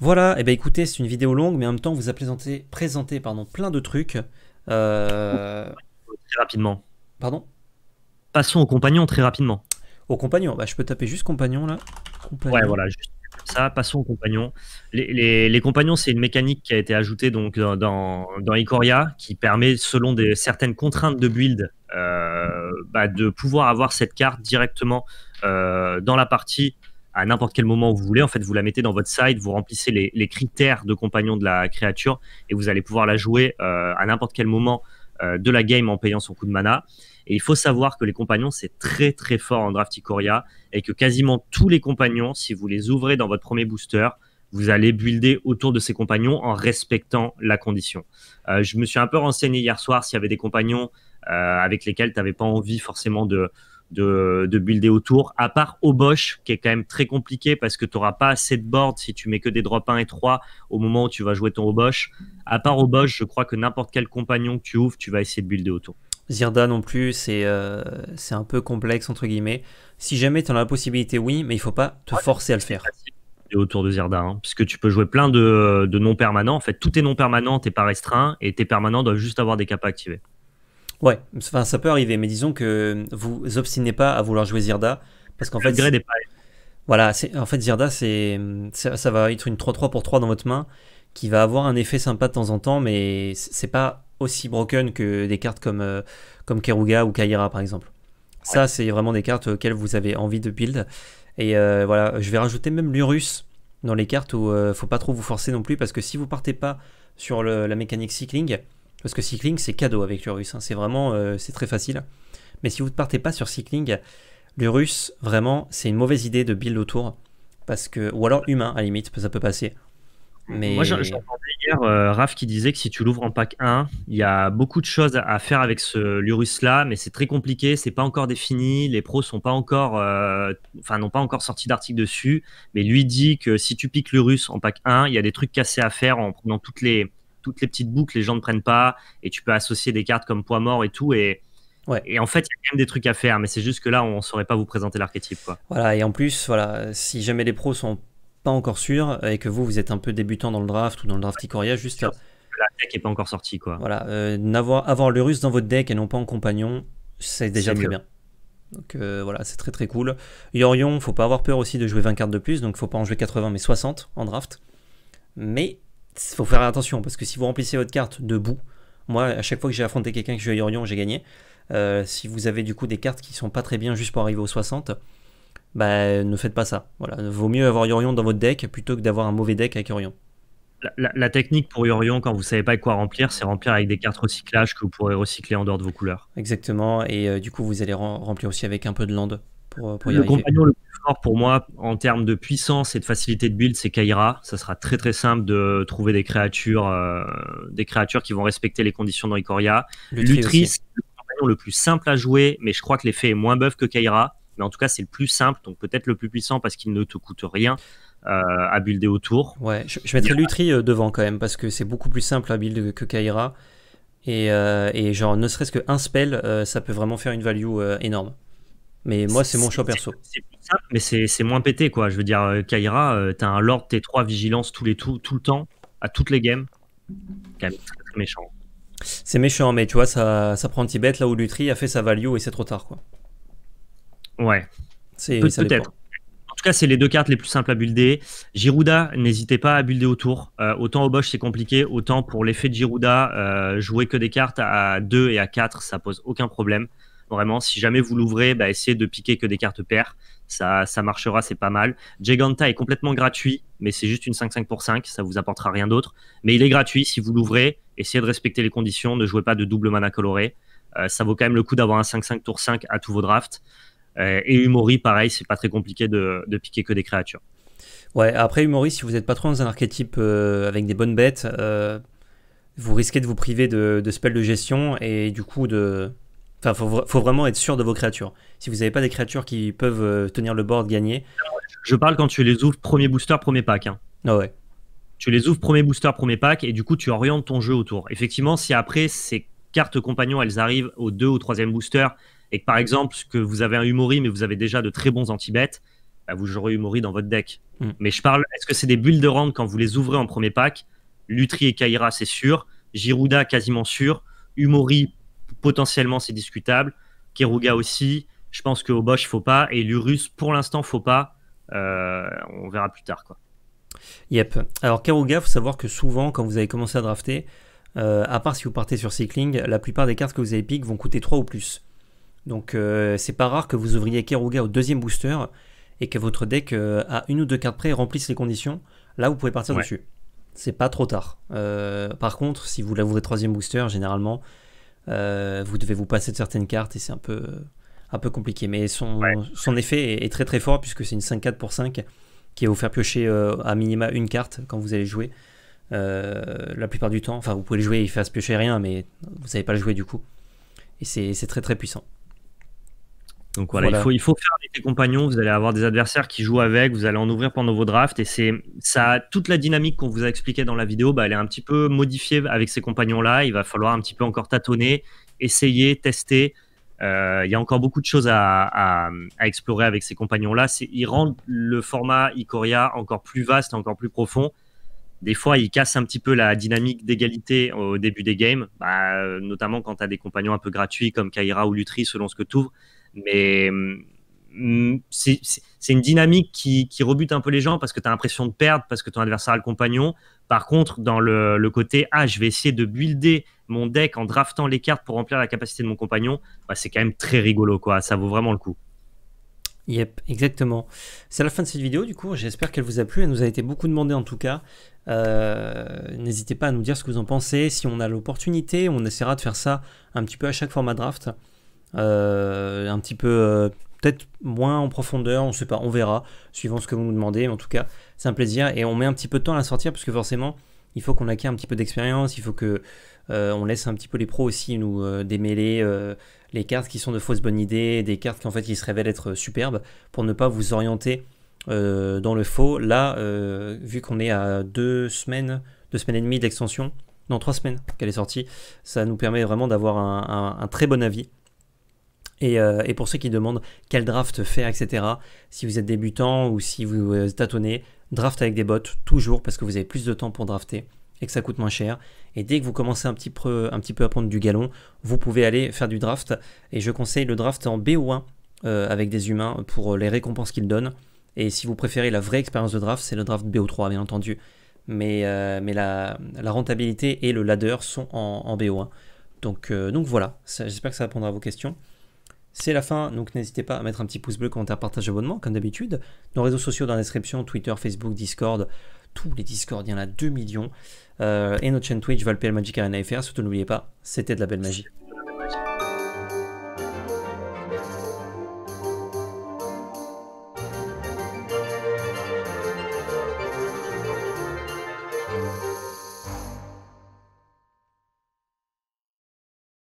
Voilà, et eh ben écoutez, c'est une vidéo longue, mais en même temps, vous a présenté, pardon, plein de trucs. Euh, très rapidement. Pardon Passons aux compagnons très rapidement. Aux compagnons, bah, je peux taper juste compagnon là. Ouais, voilà, juste ça, passons aux compagnons. Les, compagnons, c'est une mécanique qui a été ajoutée donc, dans, Icoria, qui permet, selon certaines contraintes de build, euh, bah, de pouvoir avoir cette carte directement euh, dans la partie à n'importe quel moment où vous voulez. En fait, vous la mettez dans votre side, vous remplissez les, critères de compagnon de la créature et vous allez pouvoir la jouer euh, à n'importe quel moment de la game en payant son coup de mana. Et il faut savoir que les compagnons, c'est très très fort en Drafty coria et que quasiment tous les compagnons, si vous les ouvrez dans votre premier booster, vous allez builder autour de ces compagnons en respectant la condition. Euh, je me suis un peu renseigné hier soir s'il y avait des compagnons euh, avec lesquels tu n'avais pas envie forcément de, de, builder autour, à part Obosh, qui est quand même très compliqué parce que tu n'auras pas assez de board si tu mets que des drops 1 et 3 au moment où tu vas jouer ton Obosh. À part Obosh, je crois que n'importe quel compagnon que tu ouvres, tu vas essayer de builder autour. Zirda non plus, euh, c'est un peu complexe, entre guillemets. Si jamais tu en as la possibilité, oui, mais il faut pas te forcer à le faire. Et autour de Zirda, hein. puisque tu peux jouer plein de, de permanents En fait, tout est non-permanent, n'es pas restreint, et tes permanents doivent juste avoir des capas activés. Ouais, enfin, ça peut arriver, mais disons que vous obstinez pas à vouloir jouer Zirda, parce qu'en fait... voilà, en fait, Zirda, ça, ça va être une 3-3 pour 3 dans votre main, qui va avoir un effet sympa de temps en temps, mais c'est pas aussi broken que des cartes comme, euh, comme Keruga ou Kaira par exemple. Ça, c'est vraiment des cartes auxquelles vous avez envie de build. Et euh, voilà, je vais rajouter même l'Urus dans les cartes où ne euh, faut pas trop vous forcer non plus parce que si vous partez pas sur la mécanique cycling, parce que cycling c'est cadeau avec l'Urus, hein. c'est vraiment c'est très facile. Mais si vous ne partez pas sur cycling, l'Urus vraiment c'est une mauvaise idée de build autour parce que ou alors humain à la limite ça peut passer. Mais moi euh, Raf qui disait que si tu l'ouvres en pack 1, il y a beaucoup de choses à faire avec ce Lurus là, mais c'est très compliqué, c'est pas encore défini, les pros sont pas encore, euh, enfin n'ont pas encore sorti d'article dessus, mais lui dit que si tu piques Lurus en pack 1, il y a des trucs cassés à faire en prenant toutes les, toutes les petites boucles, les gens ne prennent pas, et tu peux associer des cartes comme poids mort et tout, et Ouais. Et en fait, il y a quand même des trucs à faire, mais c'est juste que là, on saurait pas vous présenter l'archétype. Quoi. Voilà, et en plus, voilà, si jamais les pros sont pas encore sûr et que vous, vous êtes un peu débutant dans le draft ou dans le draft Ikoria, juste. La tech n'est pas encore sortie, quoi. Voilà, euh, avoir, le russe dans votre deck et non pas en compagnon, c'est déjà très bien. Donc euh, voilà, c'est très très cool. Yorion, faut pas avoir peur aussi de jouer 20 cartes de plus, donc faut pas en jouer 80 mais 60 en draft. Mais faut faire attention parce que si vous remplissez votre carte debout, moi à chaque fois que j'ai affronté quelqu'un qui joue à Yorion, j'ai gagné. Euh, si vous avez du coup des cartes qui sont pas très bien juste pour arriver aux 60, bah, ne faites pas ça. Voilà, vaut mieux avoir Yorion dans votre deck plutôt que d'avoir un mauvais deck avec Yorion. La, technique pour Yorion, quand vous savez pas quoi remplir, c'est remplir avec des cartes recyclage que vous pourrez recycler en dehors de vos couleurs. Exactement, et euh, du coup, vous allez remplir aussi avec un peu de land pour, euh, pour Le compagnon le plus fort pour moi, en termes de puissance et de facilité de build, c'est Kaira. Ça sera très très simple de trouver des créatures, euh, des créatures qui vont respecter les conditions dans Ikoria. Lutris, le compagnon le plus simple à jouer, mais je crois que l'effet est moins buff que Kaira en tout cas, c'est le plus simple, donc peut-être le plus puissant parce qu'il ne te coûte rien. Euh, à builder autour. Ouais, je, mettrais Lutri euh, devant quand même parce que c'est beaucoup plus simple à build que Kaira. Et, euh, genre, ne serait-ce qu'un spell, ça peut vraiment faire une value énorme. Mais moi, c'est mon choix perso. C'est simple, mais c'est moins pété quoi. Je veux dire, Kaira, t'as un Lord T3 Vigilance tous les, tout, tout le temps, à toutes les games. c'est méchant. C'est méchant, mais tu vois, ça, ça prend un petit bête là où Lutri a fait sa value et c'est trop tard quoi. Ouais. c'est Peut-être. En tout cas, c'est les deux cartes les plus simples à builder. Girouda, n'hésitez pas à builder autour. Euh, autant au Bosch, c'est compliqué. Autant pour l'effet de Girouda, euh, jouer que des cartes à 2 et à 4, ça pose aucun problème. Vraiment, si jamais vous l'ouvrez, bah, essayez de piquer que des cartes paires. Ça, ça marchera, c'est pas mal. Giganta est complètement gratuit, mais c'est juste une 5-5 pour 5, ça vous apportera rien d'autre. Mais il est gratuit si vous l'ouvrez. Essayez de respecter les conditions, ne jouez pas de double mana coloré. Euh, ça vaut quand même le coup d'avoir un 5-5 tour 5 à tous vos drafts. Euh, et Humori, pareil, c'est pas très compliqué de, piquer que des créatures. Ouais, après Humori, si vous n'êtes pas trop dans un archétype euh, avec des bonnes bêtes, euh, vous risquez de vous priver de, spells de gestion et du coup de. faut, vraiment être sûr de vos créatures. Si vous n'avez pas des créatures qui peuvent tenir le board, gagner. Je parle quand tu les ouvres premier booster, premier pack. Hein. Ah ouais. Tu les ouvres premier booster, premier pack et du coup tu orientes ton jeu autour. Effectivement, si après ces cartes compagnons elles arrivent au 2 ou 3 troisième booster et que par exemple que vous avez un Humori mais vous avez déjà de très bons anti-bêtes, bah, vous jouerez Humori dans votre deck. Mm. Mais je parle, est-ce que c'est des bulles de rang quand vous les ouvrez en premier pack Lutri et Kaira, c'est sûr. Girouda, quasiment sûr. Humori, potentiellement, c'est discutable. Keruga aussi. Je pense que Obosh, faut pas. Et Lurus, pour l'instant, faut pas. Euh, on verra plus tard. quoi. Yep. Alors, Keruga, faut savoir que souvent, quand vous avez commencé à drafter, euh, à part si vous partez sur Cycling, la plupart des cartes que vous avez pick vont coûter 3 ou plus. Donc euh, c'est pas rare que vous ouvriez Keruga au deuxième booster et que votre deck euh, à une ou deux cartes près remplisse les conditions. Là, vous pouvez partir dessus. C'est pas trop tard. Euh, par contre, si vous l'ouvrez troisième booster, généralement, vous devez vous passer de certaines cartes et c'est un peu, un peu compliqué. Mais son, effet est, très très fort puisque c'est une 5-4 pour 5 qui va vous faire piocher à minima une carte quand vous allez jouer. la plupart du temps, enfin vous pouvez le jouer et il fait se piocher rien, mais vous savez pas le jouer du coup. Et c'est très très puissant. Donc voilà, Il, faut, il faut faire avec compagnons, vous allez avoir des adversaires qui jouent avec, vous allez en ouvrir pendant vos drafts, et c'est ça, toute la dynamique qu'on vous a expliquée dans la vidéo, bah, elle est un petit peu modifiée avec ces compagnons-là, il va falloir un petit peu encore tâtonner, essayer, tester, euh, il y a encore beaucoup de choses à, explorer avec ces compagnons-là. Ils rendent le format Ikoria encore plus vaste, encore plus profond. Des fois, ils cassent un petit peu la dynamique d'égalité au début des games, bah, notamment quand tu as des compagnons un peu gratuits comme Kaira ou Lutri, selon ce que tu ouvres. Mais mm, c'est une dynamique qui, rebute un peu les gens parce que tu as l'impression de perdre, parce que ton adversaire a le compagnon. Par contre, dans le, côté Ah, je vais essayer de builder mon deck en draftant les cartes pour remplir la capacité de mon compagnon, bah, c'est quand même très rigolo, quoi. Ça vaut vraiment le coup. Yep, exactement. C'est la fin de cette vidéo, du coup. J'espère qu'elle vous a plu. Elle nous a été beaucoup demandée, en tout cas. Euh, n'hésitez pas à nous dire ce que vous en pensez. Si on a l'opportunité, on essaiera de faire ça un petit peu à chaque format draft. Euh, un petit peu euh, peut-être moins en profondeur, on sait pas, on verra, suivant ce que vous nous demandez. Mais en tout cas, c'est un plaisir et on met un petit peu de temps à la sortir parce que forcément, il faut qu'on acquiert un petit peu d'expérience, il faut que euh, on laisse un petit peu les pros aussi nous démêler les cartes qui sont de fausses bonnes idées, des cartes qui en fait qui se révèlent être superbes pour ne pas vous orienter dans le faux. Là, vu qu'on est à deux semaines, deux semaines et demie d'extension, non trois semaines qu'elle est sortie, ça nous permet vraiment d'avoir un très bon avis. Euh, et, pour ceux qui demandent quel draft faire, etc., si vous êtes débutant ou si vous euh, tâtonnez, draft avec des bots, toujours, parce que vous avez plus de temps pour drafter et que ça coûte moins cher. Et dès que vous commencez un petit peu, à prendre du galon, vous pouvez aller faire du draft. Et je conseille le draft en BO1 euh, avec des humains pour les récompenses qu'ils donnent. Et si vous préférez la vraie expérience de draft, c'est le draft BO3, bien entendu. Mais, la, rentabilité et le ladder sont en, en BO1. Donc, donc voilà, j'espère que ça répondra à vos questions. C'est la fin, donc n'hésitez pas à mettre un petit pouce bleu, commentaire, partage, abonnement, comme d'habitude. Nos réseaux sociaux dans la description, Twitter, Facebook, Discord, tous les Discord, il y en a 2 millions. Euh, et notre chaîne Twitch, ValPL Magic Arena FR, surtout n'oubliez pas, c'était de la belle magie.